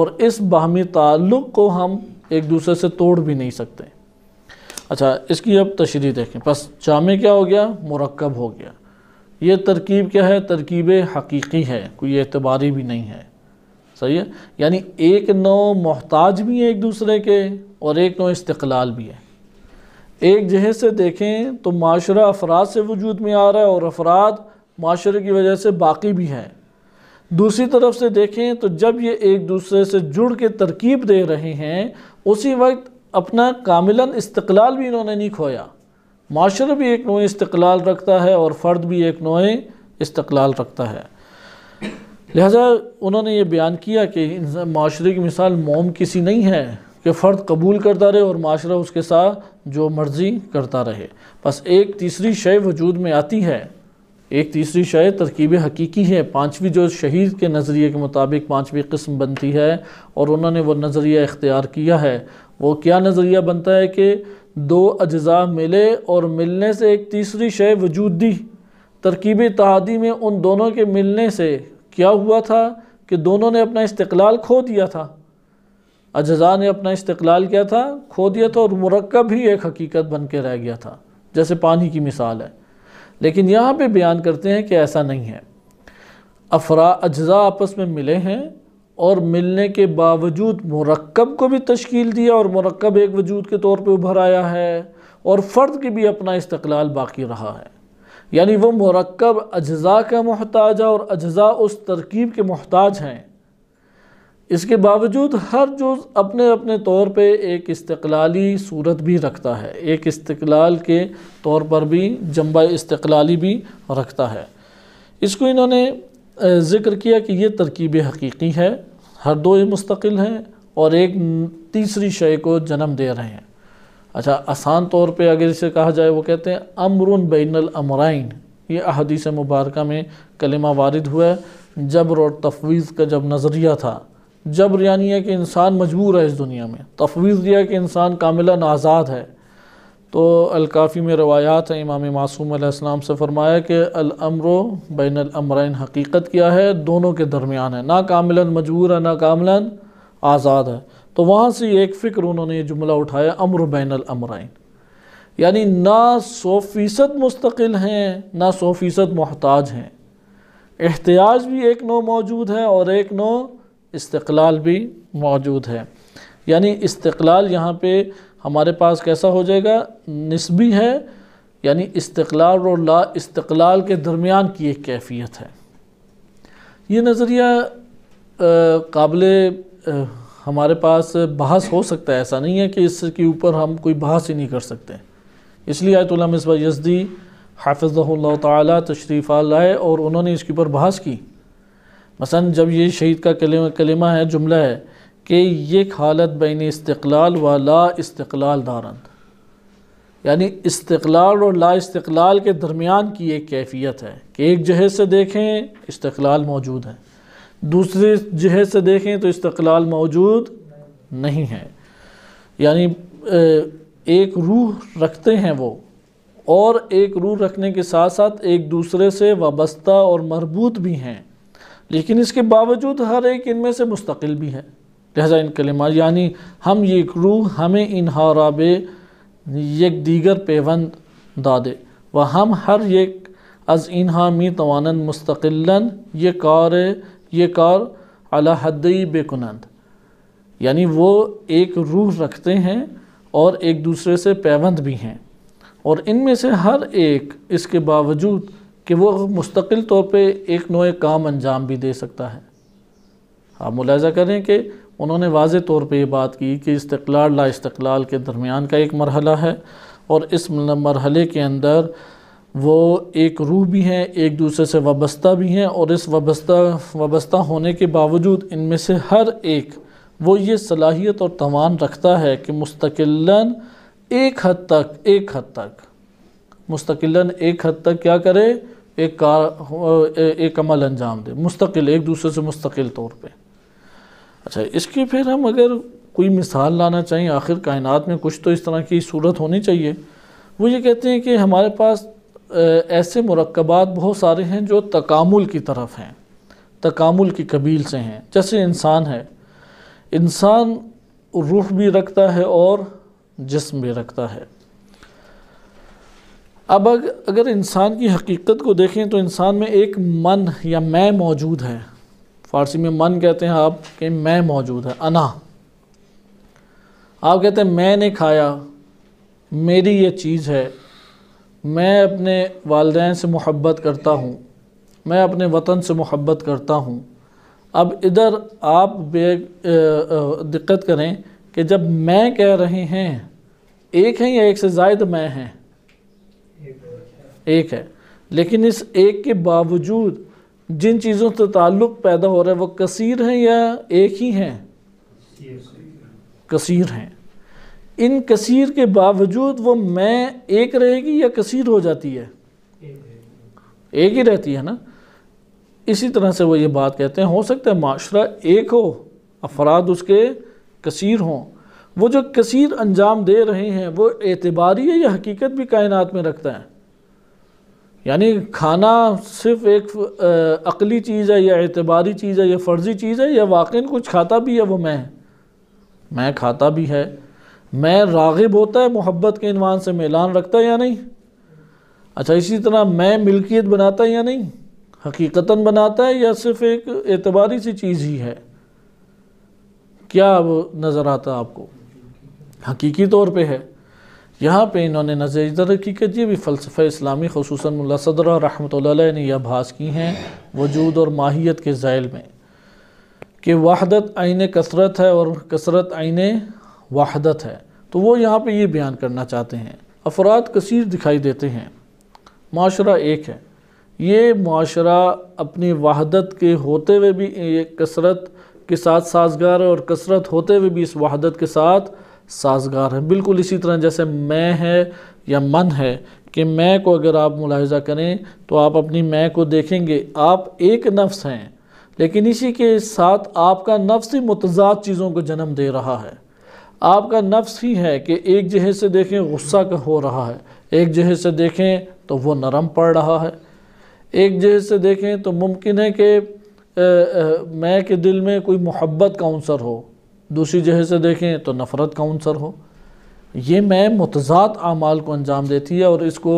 और इस बाहमी ताल्लुक़ को हम एक दूसरे से तोड़ भी नहीं सकते अच्छा इसकी अब तशरी देखें बस जामे क्या हो गया मरकब हो गया ये तरकीब क्या है तरकीब हकीकी है कोई एतबारी भी नहीं है सही है यानी एक नौ मोहताज भी है एक दूसरे के और एक नौ इस्तलाल भी है एक जहे से देखें तो माशरा अफराद से वजूद में आ रहा है और अफराद माशरे की वजह से बाकी भी हैं दूसरी तरफ से देखें तो जब ये एक दूसरे से जुड़ के तरकीब दे रहे हैं उसी वक्त अपना कामिला इस्तलाल भी इन्होंने नहीं खोया माशरा भी एक नोए इस्तलाल रखता है और फ़र्द भी एक नोए इस्तलाल रखता है लिहाजा उन्होंने ये बयान किया कि माशरे की मिसाल मोम किसी नहीं है कि फ़र्द कबूल करता रहे और माशरा उसके साथ जो मर्ज़ी करता रहे बस एक तीसरी शय वजूद में आती है एक तीसरी शय तरकीब हकीकी है पाँचवीं जो शहीद के नज़रिए के मुताबिक पाँचवीं किस्म बनती है और उन्होंने वो नज़रिया इख्तियार किया है वो क्या नज़रिया बनता है कि दो अज्जा मिले और मिलने से एक तीसरी शय वजूद दी तरकीब तहादी में उन दोनों के मिलने से क्या हुआ था कि दोनों ने अपना इस्तलाल खो दिया था अज्जा ने अपना इस्तलाल क्या था खो दिया था और मरकब ही एक हकीकत बन के रह गया था जैसे पानी की मिसाल है लेकिन यहाँ पर बयान करते हैं कि ऐसा नहीं है अफरा अज्जा आपस में मिले हैं और मिलने के बावजूद मरकब को भी तश्कील दिया और मरकब एक वजूद के तौर पर उभर आया है और फ़र्द की भी अपना इस्तलाल बाकी रहा है यानी वो मरकब अज्जा का महताज है और अज्जा उस तरकीब के महताज हैं इसके बावजूद हर जुज़ अपने अपने तौर पे एक इस्तलाली सूरत भी रखता है एक इस्तकलाल के तौर पर भी जम्बा इस्तलाली भी रखता है इसको इन्होंने ज़िक्र किया कि ये तरकीब हकीकी है हर दो ही मुस्तकिल हैं और एक तीसरी शय को जन्म दे रहे हैं अच्छा आसान तौर पे अगर इसे कहा जाए वो कहते हैं अमरुन बैनल अमराइन ये अहदीस मुबारक में कलमा वारद हुआ है जबर और तफवीज़ का जब नज़रिया था जबर यानी है कि इंसान मजबूर है इस दुनिया में तफवीज़ दिया कि इंसान कामिला आज़ाद है तो अलकाफ़ी में रवायात हैं इमाम मासूम से फ़रमाया कि अलअमरो बैन अलमरन हकीकत क्या है दोनों के दरमियान है ना कामिला मजबूर है ना कामिला आज़ाद है तो वहाँ से एक फ़िक्र उन्होंने ये जुमला उठाया अमर बैन अलमरन यानी ना सौ फ़ीसद मुस्तकिल हैं ना सौ फ़ीसद महताज हैं एहतियाज भी एक नौ मौजूद है और एक नौ इस्तलाल भी मौजूद है यानी इस्तलाल यहाँ पर हमारे पास कैसा हो जाएगा नस्बी है यानी इस्तलाल और ला इस्तलाल के दरमियान की एक कैफियत है ये नज़रिया काबिल हमारे पास बहस हो सकता है ऐसा नहीं है कि इसके ऊपर हम कोई बहस ही नहीं कर सकते इसलिए आयतुल्ला मिसबा यजदी हाफिज़ल्ला ताली तशरीफ़ लाए और उन्होंने इसके ऊपर बहस की मसा जब ये शहीद का कलेमा है जुमला है कि एक हालत बैन इस्तलाल व ला इस्तलाल दारंद यानी इस्तलाल और ला इस्तलाल के दरमियान की एक कैफियत है कि एक जहज से देखें इस्तलाल मौजूद है दूसरे जहज से देखें तो इस्तलाल मौजूद नहीं है यानी एक रूह रखते हैं वो और एक रूह रखने के साथ साथ एक दूसरे से वाबस्ता और मरबूत भी हैं लेकिन इसके बावजूद हर एक इनमें से मुस्तकिल भी है लिहाजा इन कलिमा यानी हम ये रूह हमें इन हराब एक दीगर पेवंद दादे व हम हर एक अज इन्हा मी तवानन मुस्तकिल्ला ये कार ये कार अला बेकुनंद यानी वो एक रूह रखते हैं और एक दूसरे से पैवंद भी हैं और इनमें से हर एक इसके बावजूद कि वो मुस्तकिल तौर पे एक नोए काम अंजाम भी दे सकता है आप मुलाजा करें कि उन्होंने वाज तौर पर यह बात की कि इस्तलाल ला इस्तलाल के दरमियान का एक मरहला है और इस मरहले के अंदर वो एक रूह भी हैं एक दूसरे से वाबस्ता भी हैं और इस वाबस्ता वाबस्ता होने के बावजूद इनमें से हर एक वो ये सलाहियत और तवान रखता है कि मुस्तकिला एक हद तक एक हद तक मुस्तकिला एक हद तक क्या करे एक कार एक अमल अंजाम दे मुस्तकिल एक दूसरे से मुस्तकिल तौर पर अच्छा इसकी फिर हम अगर कोई मिसाल लाना चाहिए आखिर कायनात में कुछ तो इस तरह की सूरत होनी चाहिए वो ये कहते हैं कि हमारे पास ऐसे मरकबात बहुत सारे हैं जो तकामुल की तरफ हैं तकामुल की कबील से हैं जैसे इंसान है इंसान रूह भी रखता है और जिस्म भी रखता है अब अगर इंसान की हकीकत को देखें तो इंसान में एक मन या मैं मौजूद है फारसी में मन कहते हैं आप कि मैं मौजूद है अना आप कहते हैं मैंने खाया मेरी ये चीज़ है मैं अपने वालदेन से मोहब्बत करता हूँ मैं अपने वतन से मोहब्बत करता हूँ अब इधर आप बे दिक्कत करें कि जब मैं कह रहे हैं एक हैं या एक से जायद मैं हैं एक है लेकिन इस एक के बावजूद जिन चीज़ों से ताल्लुक़ पैदा हो रहा है वो कसीर हैं या एक ही हैं कसीर हैं इन कसीर के बावजूद वो मैं एक रहेगी या कसीर हो जाती है एक ही रहती है ना इसी तरह से वो ये बात कहते हैं हो सकता है माशरा एक हो अफराद उसके कसीर हों वो जो कसीर अंजाम दे रहे हैं वो एतबारी है या हकीकत भी कायनात में रखता है यानी खाना सिर्फ एक अकली चीज़ है या एतबारी चीज़ है या फ़र्ज़ी चीज़ है या वाकई कुछ खाता भी है वो मैं मैं खाता भी है मैं रागिब होता है मोहब्बत के इनवान से मैलान रखता है या नहीं अच्छा इसी तरह मैं मिल्कियत बनाता है या नहीं हकीकता बनाता है या सिर्फ एक एतबारी सी चीज़ ही है क्या नज़र आता है आपको हकीकी तौर पर है यहाँ पर इन्होंने नजर कि जी भी फ़लसफ़ इस्लामी खसूस सदर रहमत ने यह भास की हैं वजूद और माहियत के ज़ैल में कि वाहदत आइन कसरत है और कसरत आइन वाहदत है तो वो यहाँ पर ये बयान करना चाहते हैं अफराद कसीर दिखाई देते हैं माशरा एक है ये माशरा अपनी वाहदत के होते हुए भी कसरत के साथ साजगार और कसरत होते हुए भी इस वहदत के साथ साजगार हैं बिल्कुल इसी तरह जैसे मैं है या मन है कि मैं को अगर आप मुलाहजा करें तो आप अपनी मैं को देखेंगे आप एक नफ्स हैं लेकिन इसी के साथ आपका नफ्स ही मुतजाद चीज़ों को जन्म दे रहा है आपका नफ्स ही है कि एक जहे से देखें गुस्सा का हो रहा है एक जहे से देखें तो वो नरम पड़ रहा है एक जहे से देखें तो मुमकिन है कि मैं के दिल में कोई मोहब्बत का अंसर हो दूसरी जगह से देखें तो नफ़रत का अंसर हो ये मैं मतजाद अमाल को अंजाम देती है और इसको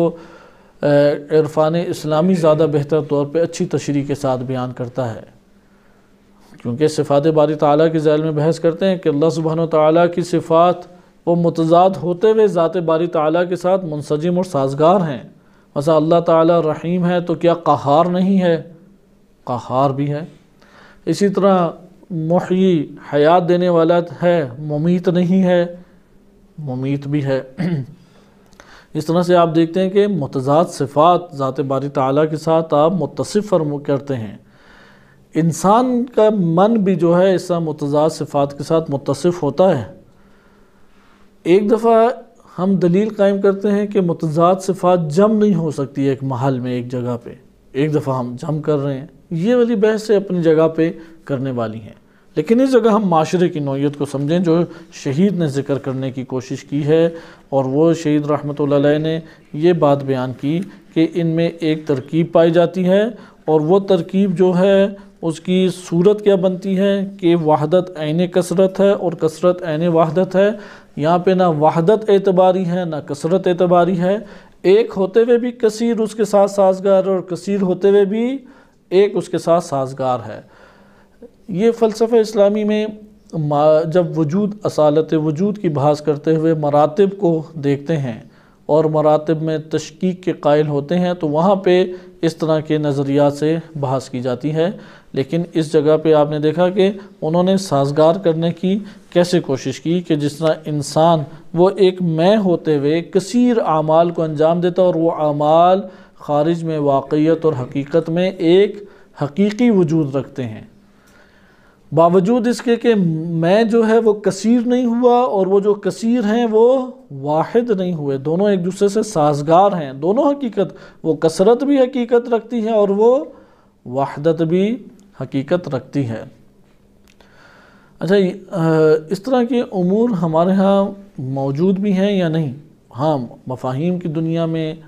इरफान इस्लामी ज़्यादा बेहतर तौर पर अच्छी तशरी के साथ बयान करता है क्योंकि सिफ़ात बारी ताली के जैल में बहस करते हैं कि अल्लाह सुबहान ताली की सिफ़ात वो मतजाद होते हुए ज़ात बारी ताली के साथ मुनसजम और साजगार हैं वैसा अल्लाह ताली रहीम है तो क्या कहार नहीं है कहार भी है इसी तरह मुही हयात देने वाला है मुमीत नहीं है मुमीत भी है इस तरह से आप देखते हैं कि मतजाद सिफ़ात ज़ात बारी ताली के साथ आप मुतसिफ़ फरम करते हैं इंसान का मन भी जो है इस मतजाद सिफ़ात के साथ मुतसिफ़ होता है एक दफ़ा हम दलील कायम करते हैं कि मतजाद सिफ़ात जम नहीं हो सकती एक महल में एक जगह पे एक दफ़ा हम जम कर रहे हैं ये वाली बहस अपनी जगह पे करने वाली हैं लेकिन इस जगह हम माशरे की नोयत को समझें जो शहीद ने ज़िक्र करने की कोशिश की है और वो शहीद रहमत ने ये बात बयान की कि इनमें एक तरकीब पाई जाती है और वह तरकीब जो है उसकी सूरत क्या बनती है कि वहादत आन कसरत है और कसरत आन वहदत है यहाँ पर ना वहदत एतबारी है ना कसरत एतबारी है एक होते हुए भी कसीर उसके साथ साजगार और कसर होते हुए भी एक उसके साथ साजगार है ये फ़लसफ़ा इस्लामी में जब वजूद असालत वजूद की बहस करते हुए मरातब को देखते हैं और मरातब में तशकीक के कायल होते हैं तो वहाँ पर इस तरह के नज़रियात से बहस की जाती है लेकिन इस जगह पर आपने देखा कि उन्होंने साजगार करने की कैसे कोशिश की कि जिस तरह इंसान वो एक मैं होते हुए कसर आमाल को अंजाम देता और वह आमाल ख़ारिज में वाक़ियत और हकीकत में एक हकीकी वजूद रखते हैं बावजूद इसके कि मैं जो है वो कसीर नहीं हुआ और वो जो कसीर हैं वो वाहिद नहीं हुए दोनों एक दूसरे से साजगार हैं दोनों हकीकत वो कसरत भी हकीकत रखती है और वो वाहदत भी हकीकत रखती है अच्छा इस तरह के अमूर हमारे यहाँ मौजूद भी हैं या नहीं हाँ मफाहिम की दुनिया में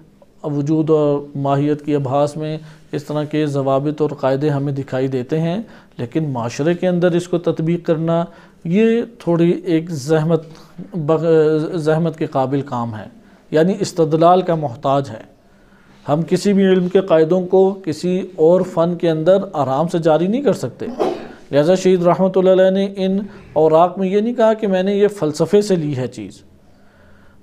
वजूद और माहियत की आभास में इस तरह के जवाबित और कायदे हमें दिखाई देते हैं लेकिन माशरे के अंदर इसको तदबीक करना ये थोड़ी एक जहमत जहमत के काबिल काम है यानी इस्तदलाल का मोहताज है हम किसी भी इल्म के कायदों को किसी और फ़न के अंदर आराम से जारी नहीं कर सकते लिहाजा शहीद रहमत ने इन औराक में ये नहीं कहा कि मैंने ये फ़लसफ़े से ली है चीज़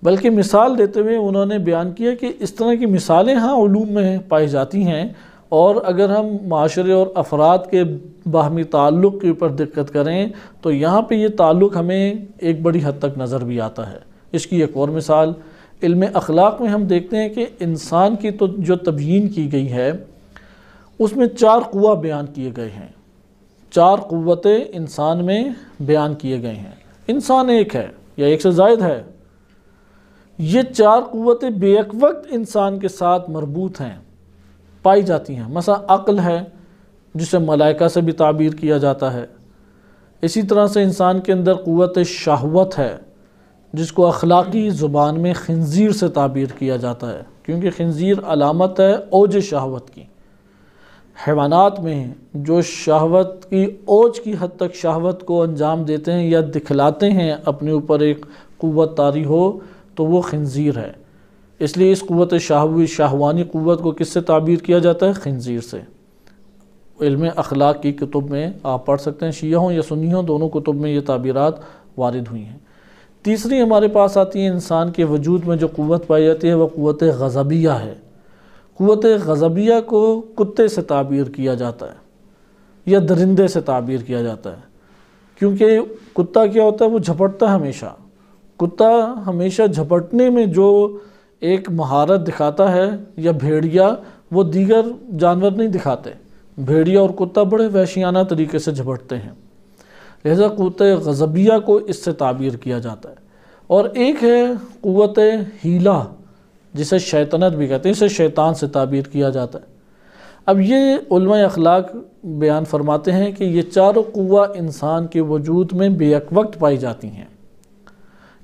बल्कि मिसाल देते हुए उन्होंने बयान किया कि इस तरह की मिसालें हाँ ूम में पाई जाती हैं और अगर हम माशरे और अफराद के बाहमी ताल्लुक़ के ऊपर दिक्कत करें तो यहाँ पे ये ताल्लुक़ हमें एक बड़ी हद तक नज़र भी आता है इसकी एक और मिसाल इल्म अखलाक में हम देखते हैं कि इंसान की तो जो तबयीन की गई है उसमें चार कुआ बयान किए गए हैं चार क़वतें इंसान में बयान किए गए हैं इंसान एक है या एक से जायद है ये चार क़वतें बेक वक्त इंसान के साथ मरबूत हैं पाई जाती हैं मसा अक्ल है जिसे मलाइका से भी ताबीर किया जाता है इसी तरह से इंसान के अंदर क़वत शाहवत है जिसको अखलाकी ज़ुबान में खंजीर से ताबीर किया जाता है क्योंकि खंजीर अलामत है ओज शाहवत की हैवानात में जो शाहवत की ओज की हद तक शाहवत को अंजाम देते हैं या दिखलाते हैं अपने ऊपर एक क़वत तारी हो तो वो खंजीर है इसलिए इस क़वत शाहवी शाहवानी क़वत को किससे ताबीर किया जाता है खंजीर से इल्म अखलाक की कुतुब में आप पढ़ सकते हैं शीह हों या सुनी हों दोनों कुतुब में ये ताबीरत वारद हुई हैं तीसरी हमारे पास आती है इंसान के वजूद में जो क़वत पाई जाती है वह क़वत गज़बिया है क़वत गज़बिया को कुत्ते से ताबीर किया जाता है या दरिंदे से ताबीर किया जाता है क्योंकि कुत्ता क्या होता है वो झपटता है हमेशा कुत्ता हमेशा झपटने में जो एक महारत दिखाता है या भेड़िया वो दीगर जानवर नहीं दिखाते भेड़िया और कुत्ता बड़े वैशियाना तरीके से झपटते हैं लिहाजा कुत गज़बिया को इससे ताबीर किया जाता है और एक है क़वत हीला जिसे शैतनत भी कहते हैं इसे शैतान से ताबीर किया जाता है अब ये अखलाक बयान फरमाते हैं कि ये चारों कुआ इंसान के वजूद में बेअक वक्त पाई जाती हैं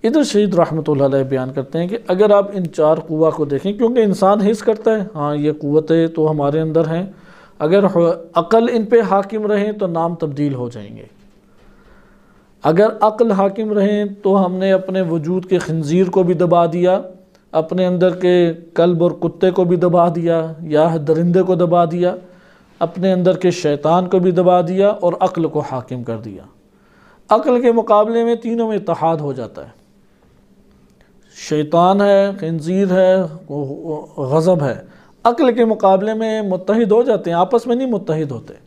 इधर शहीद रहमत बयान करते हैं कि अगर आप इन चार कुआ को देखें क्योंकि इंसान हिस्स करता है हाँ ये कुतें तो हमारे अंदर हैं अगर अकल इन पर हाकिम रहें तो नाम तब्दील हो जाएंगे अगर अक्ल हाकिम रहें तो हमने अपने वजूद के खंजीर को भी दबा दिया अपने अंदर के कल्ब और कुत्ते को भी दबा दिया या दरिंदे को दबा दिया अपने अंदर के शैतान को भी दबा दिया और अक्ल को हाकिम कर दिया अक्ल के मुकाबले में तीनों में इतहाद हो जाता है शैतान है खनजीर है गज़ब है अक्ल के मुकाबले में मुतहद हो जाते हैं आपस में नहीं मुतहद होते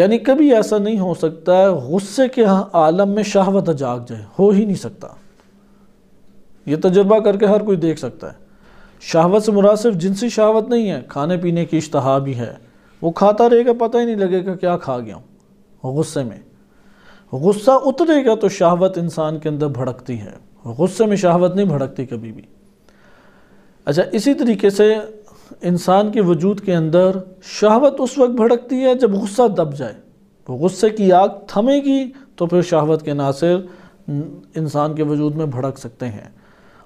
यानी कभी ऐसा नहीं हो सकता गुस्से के आलम में शहावत जाग जाए हो ही नहीं सकता ये तजर्बा करके हर कोई देख सकता है शहावत से मुरा सिर्फ जिनसी शहावत नहीं है खाने पीने की इश्तहा भी है वो खाता रहेगा पता ही नहीं लगेगा क्या खा गया हूँ गुस्से में गुस्सा उतरेगा तो शहावत इंसान के अंदर भड़कती है गुस्से में शहावत नहीं भड़कती कभी भी अच्छा इसी तरीके से इंसान के वजूद के अंदर शहावत उस वक्त भड़कती है जब गुस्सा दब जाए वो गुस्से की आग थमेगी तो फिर शहावत के नासिर इंसान के वजूद में भड़क सकते हैं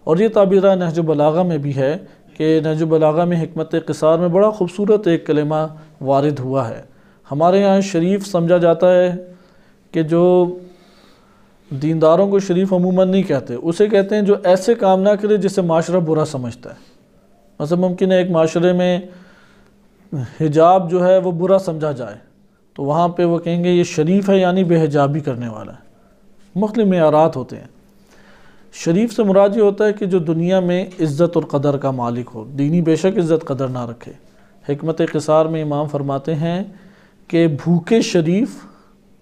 और ये ताबीरा नहज बलागा में भी है कि नहज बलागा में हमत कसार में बड़ा खूबसूरत एक कलेमा वारद हुआ है हमारे यहाँ शरीफ समझा जाता है कि जो दीनदारों को शरीफ अमूमन नहीं कहते उसे कहते हैं जो ऐसे काम ना करे जिससे माशरा बुरा समझता है मतलब मुमकिन है एक माशरे में हिजाब जो है वो बुरा समझा जाए तो वहाँ पर वो कहेंगे ये शरीफ है यानी बेहजाबी करने वाला है मुख्तु मैारात होते हैं शरीफ से मुराद ये होता है कि जो दुनिया में इज़्ज़त और कदर का मालिक हो दीनी बेशक इज़्ज़त कदर ना रखे हमत कसार में इमाम फरमाते हैं कि भूखे शरीफ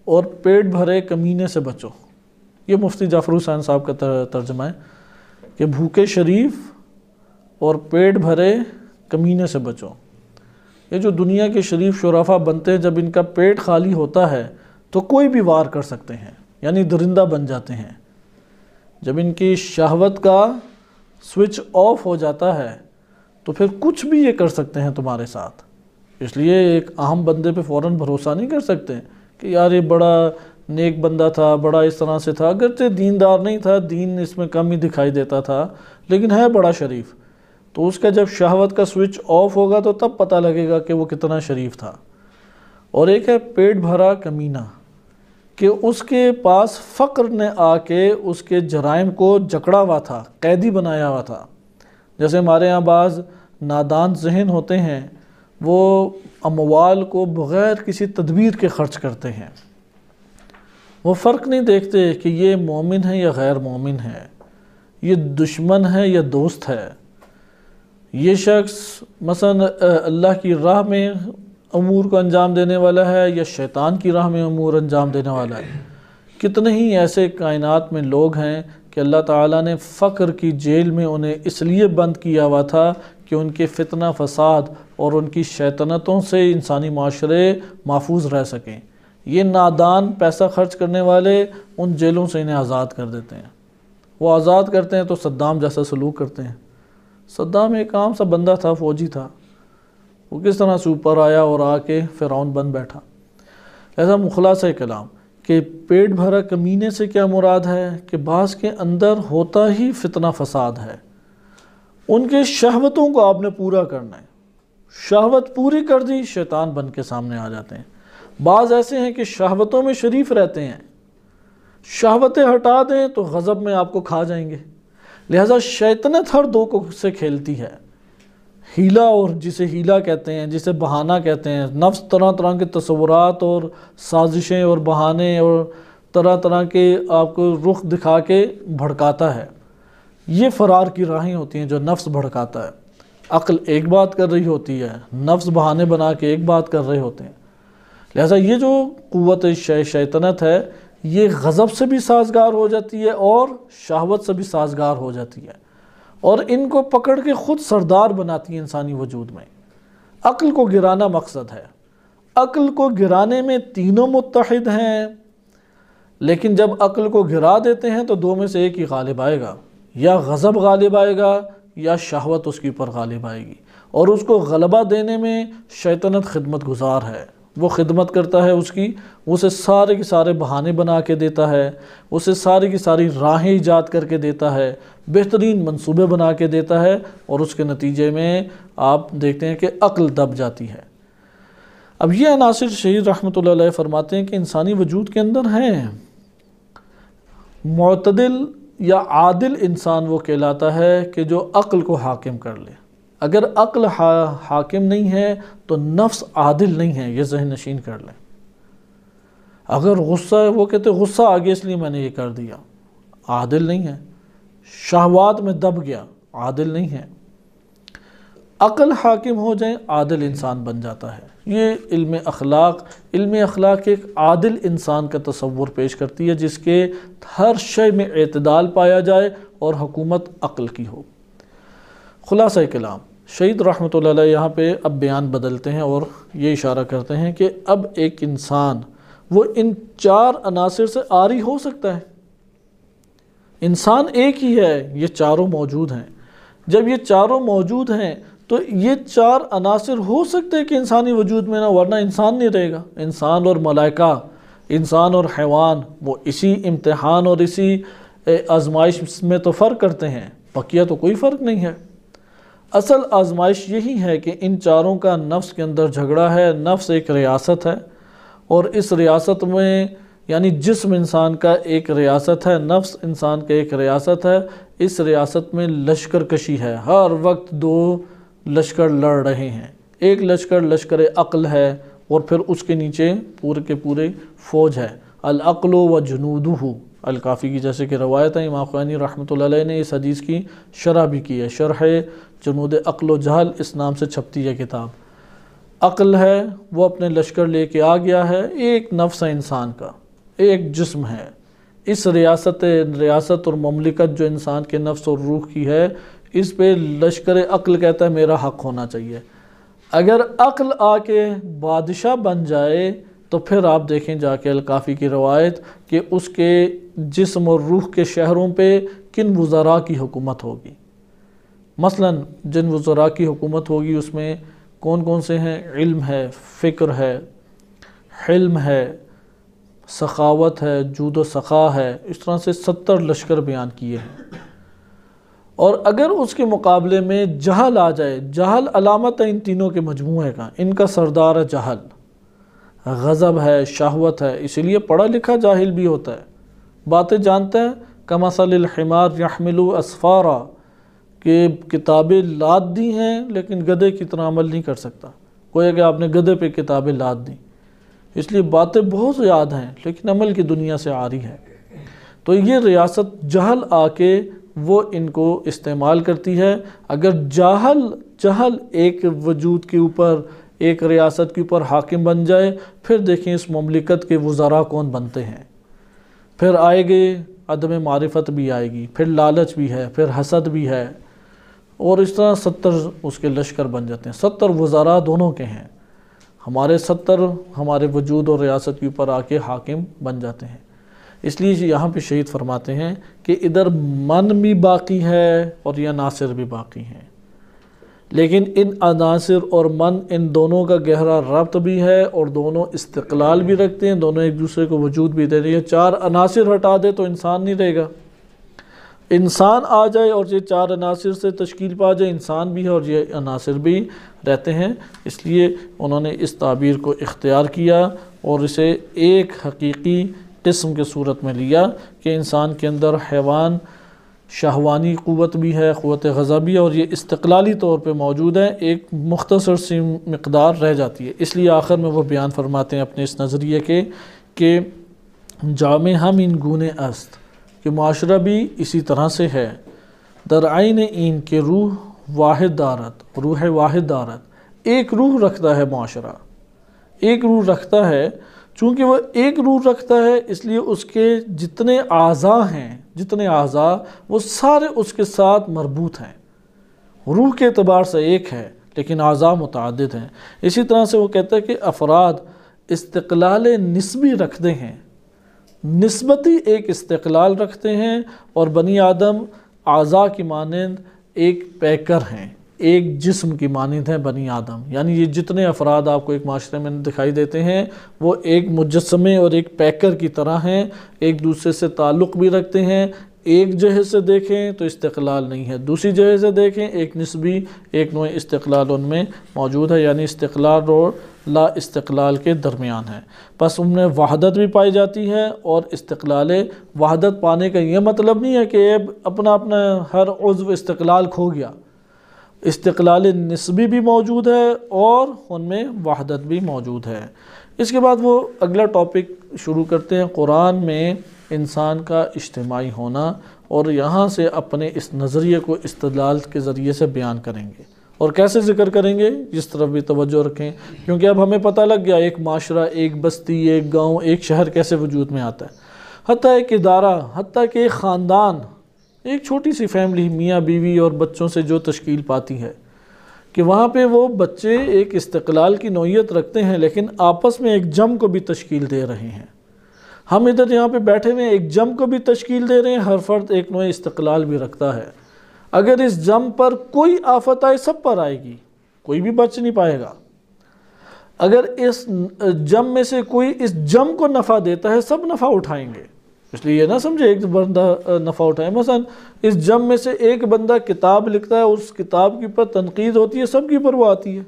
और पेट भरे कमीने से बचो ये मुफ्ती जाफर हुसैन साहब का तर, तर्जमा है कि भूखे शरीफ और पेट भरे कमीने से बचो ये जो दुनिया के शरीफ शराफा बनते हैं जब इनका पेट खाली होता है तो कोई भी वार कर सकते हैं यानी दरिंदा बन जाते हैं जब इनकी शहवत का स्विच ऑफ हो जाता है तो फिर कुछ भी ये कर सकते हैं तुम्हारे साथ इसलिए एक आम बंदे पे फ़ौर भरोसा नहीं कर सकते कि यार ये बड़ा नेक बंदा था बड़ा इस तरह से था अगरचे दीनदार नहीं था दीन इसमें कम ही दिखाई देता था लेकिन है बड़ा शरीफ तो उसका जब शहावत का स्विच ऑफ होगा तो तब पता लगेगा कि वो कितना शरीफ था और एक है पेट भरा कमीना कि उसके पास फ़क्र ने आके उसके जराइम को जकड़ा हुआ था कैदी बनाया हुआ था जैसे हमारे यहाँ बाज़ नादान जहन होते हैं वो अमवाल को बग़ैर किसी तदबीर के ख़र्च करते हैं वो फ़र्क नहीं देखते कि ये मोमिन है या गैर मोमिन है ये दुश्मन है या दोस्त है ये शख्स मसन अल्लाह की राह में अमूर को अंजाम देने वाला है या शैतान की राह में अमूर अंजाम देने वाला है कितने ही ऐसे कायनात में लोग हैं कि अल्लाह ताला ने फ़क्र की जेल में उन्हें इसलिए बंद किया हुआ था कि उनके फितना फसाद और उनकी शैतनतों से इंसानी माशरे महफूज रह सकें ये नादान पैसा खर्च करने वाले उन जेलों से इन्हें आज़ाद कर देते हैं वो आज़ाद करते हैं तो सद्दाम जैसा सलूक करते हैं सद्दाम एक आम सा बंदा था फौजी था वो किस तरह से ऊपर आया और आके फ़िरौन बन बैठा ऐसा मुखलास कलाम कि पेट भरा कमीने से क्या मुराद है कि बास के अंदर होता ही फितना फसाद है उनके शहवतों को आपने पूरा करना है शहवत पूरी कर दी शैतान बन के सामने आ जाते हैं बाज़ ऐसे हैं कि शहवतों में शरीफ रहते हैं शहवतें हटा दें तो गज़ब में आपको खा जाएंगे लिहाजा शैतनत हर दो को से खेलती है हीला और जिसे हीला कहते हैं जिसे बहाना कहते हैं नफ्स तरह तरह के तस्वुरात और साजिशें और बहाने और तरह तरह के आपको रुख दिखा के भड़काता है ये फ़रार की राहें होती हैं जो नफ्स भड़काता है अक्ल एक बात कर रही होती है नफ्स बहाने बना के एक बात कर रहे होते हैं लिहाजा ये जो क़वत शैतनत है ये गज़ब से भी साजगार हो जाती है और शहावत से भी साजगार हो जाती है और इनको पकड़ के ख़ुद सरदार बनाती है इंसानी वजूद में अक्ल को गिराना मकसद है अक्ल को गिराने में तीनों मुतहद हैं लेकिन जब अक्ल को गिरा देते हैं तो दो में से एक ही गालिब आएगा या गज़ब गालिब आएगा या शहावत उसके ऊपर गालिब आएगी और उसको गलबा देने में शैतनत खिदमत गुजार है वो खिदमत करता है उसकी उसे सारे के सारे बहाने बना के देता है उसे सारी की सारी राहें ईजाद करके देता है बेहतरीन मंसूबे बना के देता है और उसके नतीजे में आप देखते हैं कि अक्ल दब जाती है अब ये अनासर शहीद रहमत फरमाते हैं कि इंसानी वजूद के अंदर हैं मतदिल या आदिल इंसान वो कहलाता है कि जो अक्ल को हाकिम कर ले अगर अक्ल हा, हाकिम नहीं है तो नफ्स आदिल नहीं है ये जहन नशीन कर लें अगर गुस्सा है वो कहते गुस्सा आ गया इसलिए मैंने ये कर दिया आदिल नहीं है शहवात में दब गया आदिल नहीं है अकल हाकिम हो जाए आदिल इंसान बन जाता है ये इल्म अखलाक इल्म अखलाक एक आदिल इंसान का तस्वुर पेश करती है जिसके हर शय में अतदाल पाया जाए और हुकूमत अक्ल की हो ख़ुलासा कलाम शहीद रहमत यहाँ पे अब बयान बदलते हैं और ये इशारा करते हैं कि अब एक इंसान वो इन चार अनासर से आरी हो सकता है इंसान एक ही है ये चारों मौजूद हैं जब ये चारों मौजूद हैं तो ये चार अनासर हो सकते हैं कि इंसानी वजूद में ना वरना इंसान नहीं रहेगा इंसान और मलाइका इंसान और हैवान वो इसी इम्तहान और इसी आजमाइश में तो फ़र्क करते हैं पकिया तो कोई फ़र्क नहीं है असल आजमाइश यही है कि इन चारों का नफ्स के अंदर झगड़ा है नफ्स एक रियासत है और इस रियासत में यानी जिसम इंसान का एक रियासत है नफ्स इंसान का एक रियासत है इस रियासत में लश्कर कशी है हर वक्त दो लश्कर लड़ रहे हैं एक लश्कर लश्कर अक्ल है और फिर उसके नीचे पूरे के पूरे फ़ौज है अलअलो व जनूदू अलकाफ़ी की जैसे कि रवायत है इमाम ख़ानी रहमत ने इस हदीस की शरह भी की है शरह जमूद अक्ल जहल इस नाम से छपती है किताब अक्ल है वो अपने लश्कर लेके आ गया है एक नफ्स है इंसान का एक जिस्म है इस रियासत रियासत और ममलिकत जो इंसान के नफ्स और रूह की है इस पे लश्कर अक्ल कहता है मेरा हक होना चाहिए अगर अक्ल आके बादशाह बन जाए तो फिर आप देखें जाके अलकाफ़ी की रवायत कि उसके जिसम और रूह के शहरों पर किन वज़रा की हुकूमत होगी मसलन जिन वज़रा की हुकूमत होगी उसमें कौन कौन से हैं इल्म है फ़िक्र है हिल्म है सखावत है जूद सखा है इस तरह से सत्तर लश्कर बयान किए हैं और अगर उसके मुकाबले में जहल आ जाए जहल अलामत है इन तीनों के मजमू का इनका सरदार है जहल गज़ब है शाहवत है इसीलिए पढ़ा लिखा जाहिल भी होता है बातें जानते हैं कमसलमार यहमिलू असफ़ारा कि किताबें लाद दी हैं लेकिन गधे की तरह अमल नहीं कर सकता कोई कि आपने गधे पे किताबें लाद दी इसलिए बातें बहुत याद हैं लेकिन अमल की दुनिया से आ रही है तो ये रियासत जहल आके वो इनको इस्तेमाल करती है अगर जहल जहल एक वजूद के ऊपर एक रियासत के ऊपर हाकिम बन जाए फिर देखें इस ममलिकत के वज़रा कौन बनते हैं फिर आएंगे अदम मारिफत भी आएगी फिर लालच भी है फिर हसद भी है और इस तरह सत्तर उसके लश्कर बन जाते हैं सत्तर वज़रा दोनों के हैं हमारे सत्तर हमारे वजूद और रियासत के ऊपर आके हाकिम बन जाते हैं इसलिए यहाँ पे शहीद फरमाते हैं कि इधर मन भी बाकी है और यह नासिर भी बाकी हैं लेकिन इन अनासर और मन इन दोनों का गहरा रब्त भी है और दोनों इस्तलाल भी रखते हैं दोनों एक दूसरे को वजूद भी दे रही है चार अनासर हटा दे तो इंसान नहीं रहेगा इंसान आ जाए और ये चार अनासर से तश्कील पा जाए इंसान भी है और ये अनासर भी रहते हैं इसलिए उन्होंने इस ताबीर को इख्तियार किया और इसे एक हकीकी किस्म के सूरत में लिया कि इंसान के अंदर हैवान शाहवानी क़वत भी है क़वत गज़ा भी है और ये इस्तलाली तौर पर मौजूद है एक मुख्तर सी मकदार रह जाती है इसलिए आखिर में वह बयान फरमाते हैं अपने इस नज़रिए के कि जाम हम इन गुन अस्त कि माशरा भी इसी तरह से है दराइन इन के रूह वाहिद दारत रूह वाहिद दारत एक रूह रखता है माशरा एक रूह रखता है चूँकि वह एक रूह रखता है इसलिए उसके जितने अज़ा हैं जितने अज़ा वो सारे उसके साथ मरबूत हैं रूह के अतबार से एक है लेकिन अज़ा मुतद हैं इसी तरह से वो कहते हैं कि अफराद इस्तलाल नस्बी रखते हैं नस्बती एक इस्तलाल रखते हैं और बनी आदम अज़ा की मानंद एक पैकर हैं एक जिस्म की मानद हैं बनी आदम यानी ये जितने अफराद आपको एक माशरे में दिखाई देते हैं वो एक मुजस्मे और एक पैकर की तरह हैं एक दूसरे से ताल्लुक़ भी रखते हैं एक जगह से देखें तो इस्तलाल नहीं है दूसरी जगह से देखें एक नस्बी एक नोए इस्तलाल उनमें मौजूद है यानी इस्तलाल और ला इस्तलाल के दरमियान है बस उनमें वहादत भी पाई जाती है और इस्तलाल वहादत पाने का यह मतलब नहीं है कि अपना अपना हर उज्व इस्तलाल खो गया इस्तलाल नस्बी भी मौजूद है और उनमें वहदत भी मौजूद है इसके बाद वो अगला टॉपिक शुरू करते हैं कुरान में इंसान का इज्तमाही होना और यहाँ से अपने इस नज़रिए को इस्तलाल के ज़रिए से बयान करेंगे और कैसे जिक्र करेंगे इस तरफ भी तोज्जो रखें क्योंकि अब हमें पता लग गया एक माशरा एक बस्ती एक गांव एक शहर कैसे वजूद में आता है हती एक इदारा हती कि एक ख़ानदान एक छोटी सी फैमिली मियाँ बीवी और बच्चों से जो तश्कील पाती है कि वहाँ पर वो बच्चे एक इस्तकलाल की नोयत रखते हैं लेकिन आपस में एक जम को भी तश्कील दे रहे हैं हम इधर यहाँ पर बैठे हुए एक जम को भी तश्कील दे रहे हैं हर फर्द एक नोए इस्तकलाल भी रखता है अगर इस जम पर कोई आफत आए सब पर आएगी कोई भी बच नहीं पाएगा अगर इस जम में से कोई इस जम को नफ़ा देता है सब नफ़ा उठाएंगे इसलिए ये ना समझे एक बंदा नफ़ा उठाए मसलन इस जम में से एक बंदा किताब लिखता है उस किताब के ऊपर तनकीद होती है सब के ऊपर वो आती है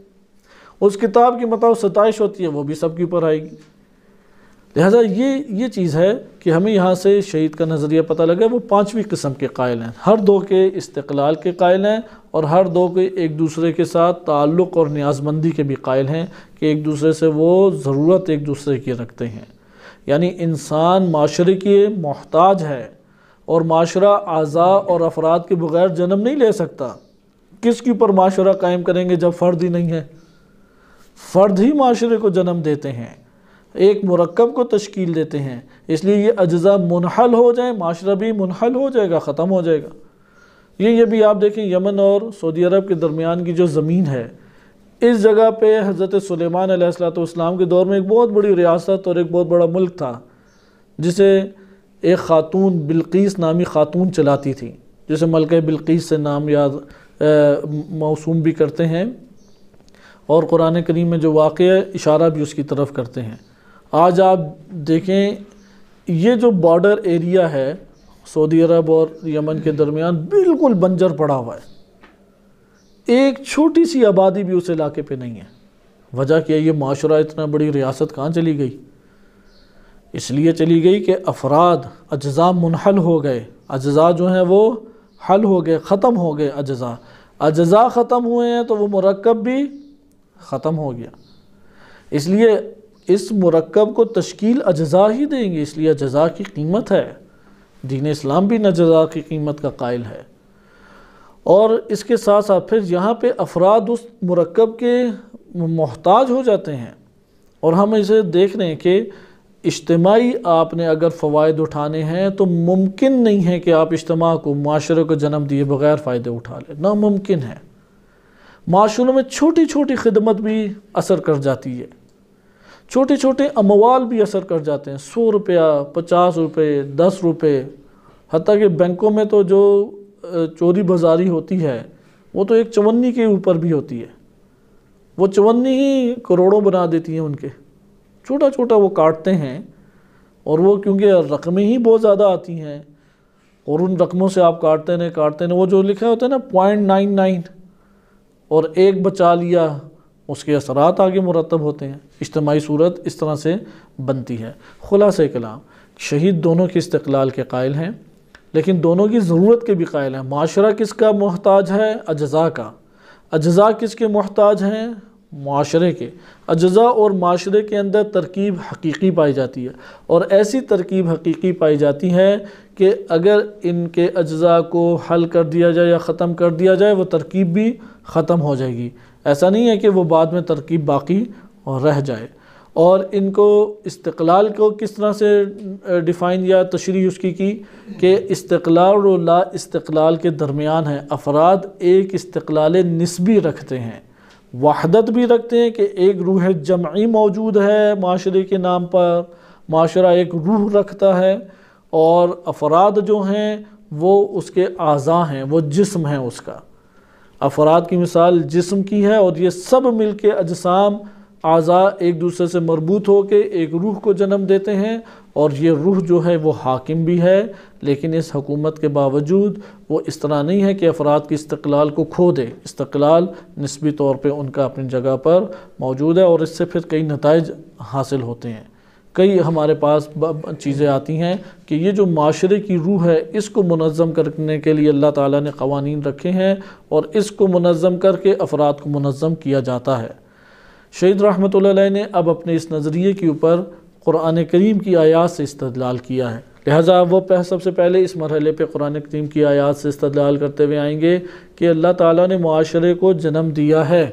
उस किताब की मतलब सताइश होती है वो भी सबके ऊपर आएगी लिहाजा ये ये चीज़ है कि हमें यहाँ से शहीद का नज़रिया पता लगा वो पाँचवीं किस्म के कायल हैं हर दो के इस्तलाल के कायल हैं और हर दो के एक दूसरे के साथ ताल्लुक़ और न्याजमंदी के भी कायल हैं कि एक दूसरे से वो ज़रूरत एक दूसरे की रखते हैं यानी इंसान माशरे के मोहताज है और माशरा आज़ा और अफराद के बगैर जन्म नहीं ले सकता किसके ऊपर माशरा कायम करेंगे जब फ़र्द ही नहीं है फ़र्द ही माशरे को जन्म देते हैं एक मरकब को तश्कील देते हैं इसलिए ये अज्जा मुनहल हो जाए माशरा भी मुनहल हो जाएगा ख़त्म हो जाएगा ये ये भी आप देखें यमन और सऊदी अरब के दरमियान की जो ज़मीन है इस जगह पे हज़रत सुलेमान सलाम के दौर में एक बहुत बड़ी रियासत और एक बहुत बड़ा मुल्क था जिसे एक ख़ातून बिल्किस नामी ख़ातून चलाती थी जिसे मलक बिल्किस से नाम याद मौसूम भी करते हैं और कुरान करीम में जो वाक़ इशारा भी उसकी तरफ करते हैं आज आप देखें ये जो बॉर्डर एरिया है सऊदी अरब और यमन के दरमियान बिल्कुल बंजर पड़ा हुआ है एक छोटी सी आबादी भी उस इलाके पे नहीं है वजह क्या ये माशरा इतना बड़ी रियासत कहाँ चली गई इसलिए चली गई कि अफराद अज्जा मुनहल हो गए अज्जा जो हैं वो हल हो गए ख़त्म हो गए अज्जा अज्जा ख़त्म हुए हैं तो वो मरकब भी ख़त्म हो गया इसलिए इस मरकब को तश्कील अज्जा ही देंगे इसलिए अज्जा की कीमत है दीन इस्लाम भी नजजा की कीमत का कायल है और इसके साथ साथ फिर यहाँ पे अफराद उस मरकब के मोहताज हो जाते हैं और हम इसे देख रहे हैं कि इज्तमाही आपने अगर फ़वाद उठाने हैं तो मुमकिन नहीं है कि आप इज्तम को माशरे को जन्म दिए बग़ैर फ़ायदे उठा लें नामुमकिन है माशरों में छोटी छोटी खिदमत भी असर कर जाती है छोटे छोटे अमवाल भी असर कर जाते हैं सौ रुपया पचास रुपये दस रुपये हती कि बैंकों में तो जो चोरी बाजारी होती है वो तो एक चवन्नी के ऊपर भी होती है वो चवन्नी ही करोड़ों बना देती है उनके छोटा छोटा वो काटते हैं और वो क्योंकि रकमें ही बहुत ज़्यादा आती हैं और उन रकमों से आप काटते ने काटते ने वो जो लिखा होता है ना पॉइंट नाइन नाइन और एक बचा लिया उसके असरात आगे मुरतब होते हैं इज्तमाही सूरत इस तरह से बनती है खुलासे कलाम शहीद दोनों के इस्तलाल के कायल हैं लेकिन दोनों की ज़रूरत के भी कायल हैं माशरा किसका मोहताज है अजा का किस किसके मोहताज हैं माशरे के अजा और माशरे के अंदर तरकीब हकीकी पाई जाती है और ऐसी तरकीब हकीकी पाई जाती है कि अगर इनके अजा को हल कर दिया जाए या ख़त्म कर दिया जाए वो तरकीब भी ख़त्म हो जाएगी ऐसा नहीं है कि वो बाद में तरकीब बाकी और रह जाए और इनको इस्तलाल को किस तरह से डिफ़ाइन या तशरी उसकी की कि इस्तलाल और ला इस्तलाल के दरमियान है अफराद एक इस्तलाल नस्बी रखते हैं वहदत भी रखते हैं कि एक रूह जमी मौजूद है माशरे के नाम पर माशरा एक रूह रखता है और अफराद जो हैं वो उसके अज़ा हैं वो जिसम हैं उसका अफराद की मिसाल जिसम की है और ये सब मिल के अजसाम आजा एक दूसरे से मरबूत होकर एक रूह को जन्म देते हैं और ये रूह जो है वो हाकिम भी है लेकिन इस हकूमत के बावजूद वो इस तरह नहीं है कि अफराद की इस्तलाल को खो दे इस्तलाल नस्बी तौर पर उनका अपनी जगह पर मौजूद है और इससे फिर कई नतज हासिल होते हैं कई हमारे पास चीज़ें आती हैं कि ये जो माशरे की रूह है इसको मनज़म करने के लिए अल्लाह ताला ने कवानीन रखे हैं और इसको मनज़म करके अफराद को मनज़म किया जाता है शहीद रहमत ने अब अपने इस नज़रिए के ऊपर कुरान करीम की आयात से इस्तलाल किया है लिहाजा वह पह सबसे पहले इस मरहले पर कुरान करीम की आयात से इस्तलाल करते हुए आएंगे कि अल्लाह ताली ने माशरे को जन्म दिया है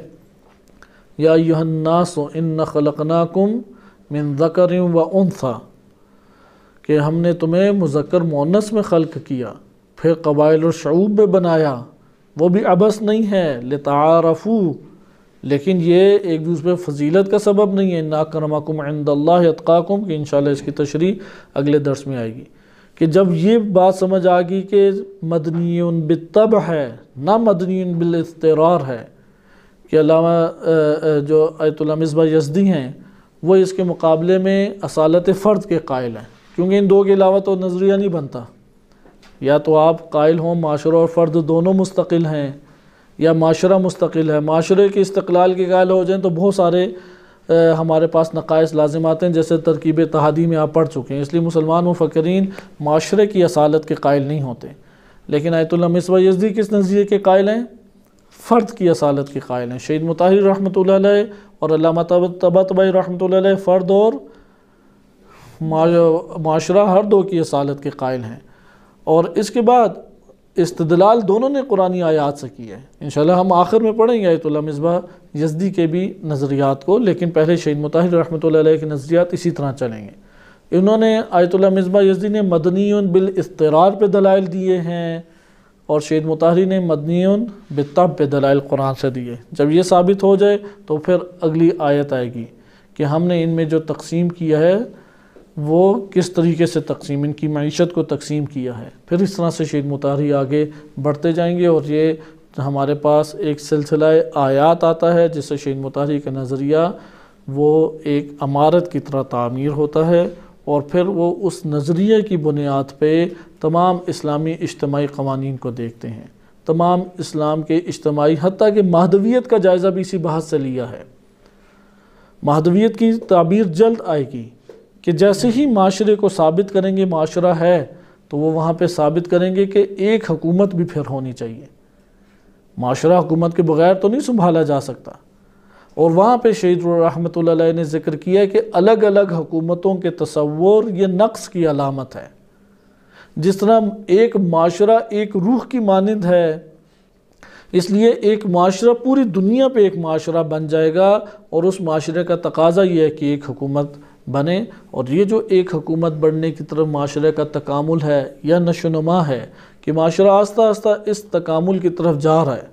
या यहन्नासो इन खलकनाकुम मिन ज़कर व उनसा कि हमने तुम्हें मुजक्र मोनस में खल्क किया फिर कबाइल और शूब में बनाया वो भी अबस नहीं है लतारफ़ू लेकिन ये एक दूसरे फजीलत का सबब नहीं है ना करमाकुम इंदल्लातकाकुम कि इन इसकी तशरी अगले दर्स में आएगी कि जब ये बात समझ आ गई कि मदनी बितब है ना मदनी बिलतरार है कि अलावा जो आयतुल्ला मिसबा यजदी हैं वो इसके मुकाबले में असालत फ़र्द के कायल हैं क्योंकि इन दो के अलावा तो नज़रिया नहीं बनता या तो आप कायल हों माशरा और फ़र्द दोनों मुस्तकिल हैं या माशरा मुस्तकिल है माशरे के इस्तलाल के गायल हो जाएँ तो बहुत सारे आ, हमारे पास नकायस लाजिम आते हैं जैसे तरकीब तहादी में आप पढ़ चुके हैं इसलिए मुसलमान मुफकरीन माशरे की असालत के कायल नहीं होते लेकिन आयतल मिसवा यजदी किस नज़रिए के कायल हैं फ़र्द की असालत के कायल हैं शहीद मुताहिर रहमत और अलामा तबा तबाई रहमत फ़र्द और माशरा हर दो की असालत के कायल हैं और इसके बाद इस्तलाल दोनों ने कुरानी आयात से की है इन हम आखिर में पढ़ेंगे आयतुल्ला मिसबा यजदी के भी नज़रियात को लेकिन पहले शहीद मुताहिर रहमत के नज़रियात इसी तरह चलेंगे इन्होंने आयतुल्ला मिसबा यजदी ने मदनीन बिल इसतरार पर दलाइल दिए हैं और शहीद मुताहरी ने मदनीन बितब पे दलाइल कुरान से दिए जब ये साबित हो जाए तो फिर अगली आयत आएगी कि हमने इनमें जो तकसीम किया है वो किस तरीके से तकसीम इनकी मीशत को तकसीम किया है फिर इस तरह से शेख मुतारी आगे बढ़ते जाएंगे और ये हमारे पास एक सिलसिला आयात आता है जिससे शेख मुतारी का नज़रिया वो एक अमारत की तरह तामीर होता है और फिर वो उस नज़रिए की बुनियाद पर तमाम इस्लामी इज्तमी कवानीन को देखते हैं तमाम इस्लाम के इज्तमी हती कि माहदवियत का जायज़ा भी इसी बहस से लिया है माधवियत की ताबीर जल्द आएगी कि जैसे ही माशरे को साबित करेंगे माशरा है तो वो वहाँ पर साबित करेंगे कि एक हकूमत भी फिर होनी चाहिए माशरा हुकूमत के बगैर तो नहीं संभाला जा सकता और वहाँ पर शहीद रहमत ने जिक्र किया कि अलग अलग हुकूमतों के तस्वर ये नक्स की अलामत है जिस तरह एक माशरा एक रूह की मानंद है इसलिए एक माशरा पूरी दुनिया पर एक माशरा बन जाएगा और उस माशरे का तकाजा ये है कि एक हुकूमत बने और ये जो एक हकूमत बढ़ने की तरफ माशरे का तकामुल है या नशोनुमा है कि माशरा आस्ता आस्ता इस तकामुल की तरफ जा रहा है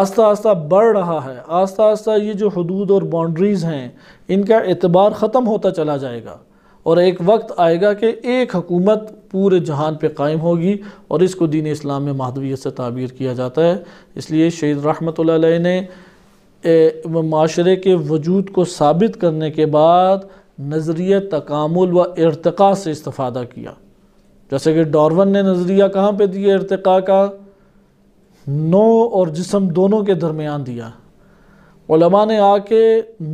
आस्ता आस्ता बढ़ रहा है आस्ता आस्ता ये जो हदूद और बाउंड्रीज़ हैं इनका एतबार ख़त्म होता चला जाएगा और एक वक्त आएगा कि एक हकूमत पूरे जहान पर कायम होगी और इसको दीन इस्लाम में माधवीत से ताबीर किया जाता है इसलिए शहीद रहमत ने माशरे के वजूद को साबित करने के बाद नज़रिय तकामुल व इरतका से इस्तफ़ादा किया जैसे कि डॉर्वन ने नज़रिया कहाँ पर दिया इरतका का नो और जिसम दोनों के दरमियान दिया ने आके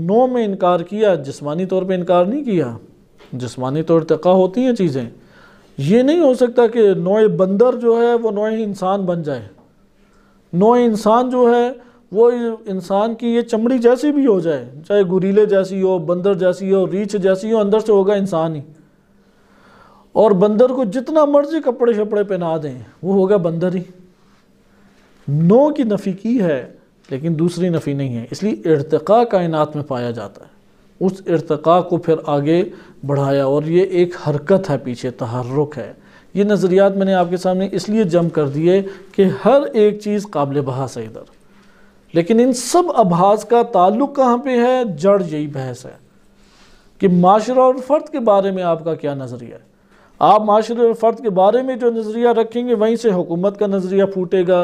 नो में इनकार किया जिस्मानी तौर पर इनकार नहीं किया जिस्मानी तो इरतका होती हैं चीज़ें ये नहीं हो सकता कि नोए बंदर जो है वह नोए इंसान बन जाए नोए इंसान जो है वो इंसान की ये चमड़ी जैसी भी हो जाए चाहे गुरीले जैसी हो बंदर जैसी हो रीछ जैसी हो अंदर से होगा इंसान ही और बंदर को जितना मर्जी कपड़े शपड़े पहना दें वो होगा बंदर ही नो की नफ़ी की है लेकिन दूसरी नफ़ी नहीं है इसलिए इरतका कायनात में पाया जाता है उस इरतका को फिर आगे बढ़ाया और ये एक हरकत है पीछे तहरक है ये नज़रियात मैंने आपके सामने इसलिए जम कर दिए कि हर एक चीज़ काबिल बहा है इधर लेकिन इन सब आभास का ताल्लुक कहाँ पे है जड़ यही बहस है कि माशरा और फ़र्द के बारे में आपका क्या नज़रिया है आप माशरे और फ़र्द के बारे में जो नज़रिया रखेंगे वहीं से हुकूमत का नज़रिया फूटेगा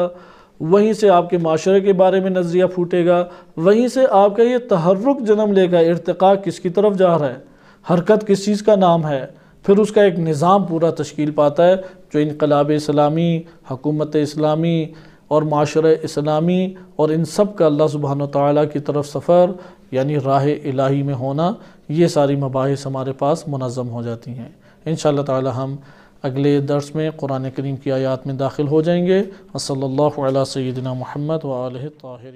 वहीं से आपके माशरे के बारे में नज़रिया फूटेगा वहीं से आपका ये तहरक जन्म लेगा इरतका किसकी तरफ जा रहा है हरकत किस चीज़ का नाम है फिर उसका एक निज़ाम पूरा तश्कील पाता है जो इनकलाब इस्लामी हकूमत इस्लामी और माशर इस्लामी और इन सब का अल्लाह सुबहान ताली की तरफ सफ़र यानी राह इलाही में होना ये सारी मबास हमारे पास मनज़म हो जाती हैं इन ताला हम अगले दर्स में कुरान करीम की आयात में दाखिल हो जाएंगे असल सैदना महमद वाल ताहरी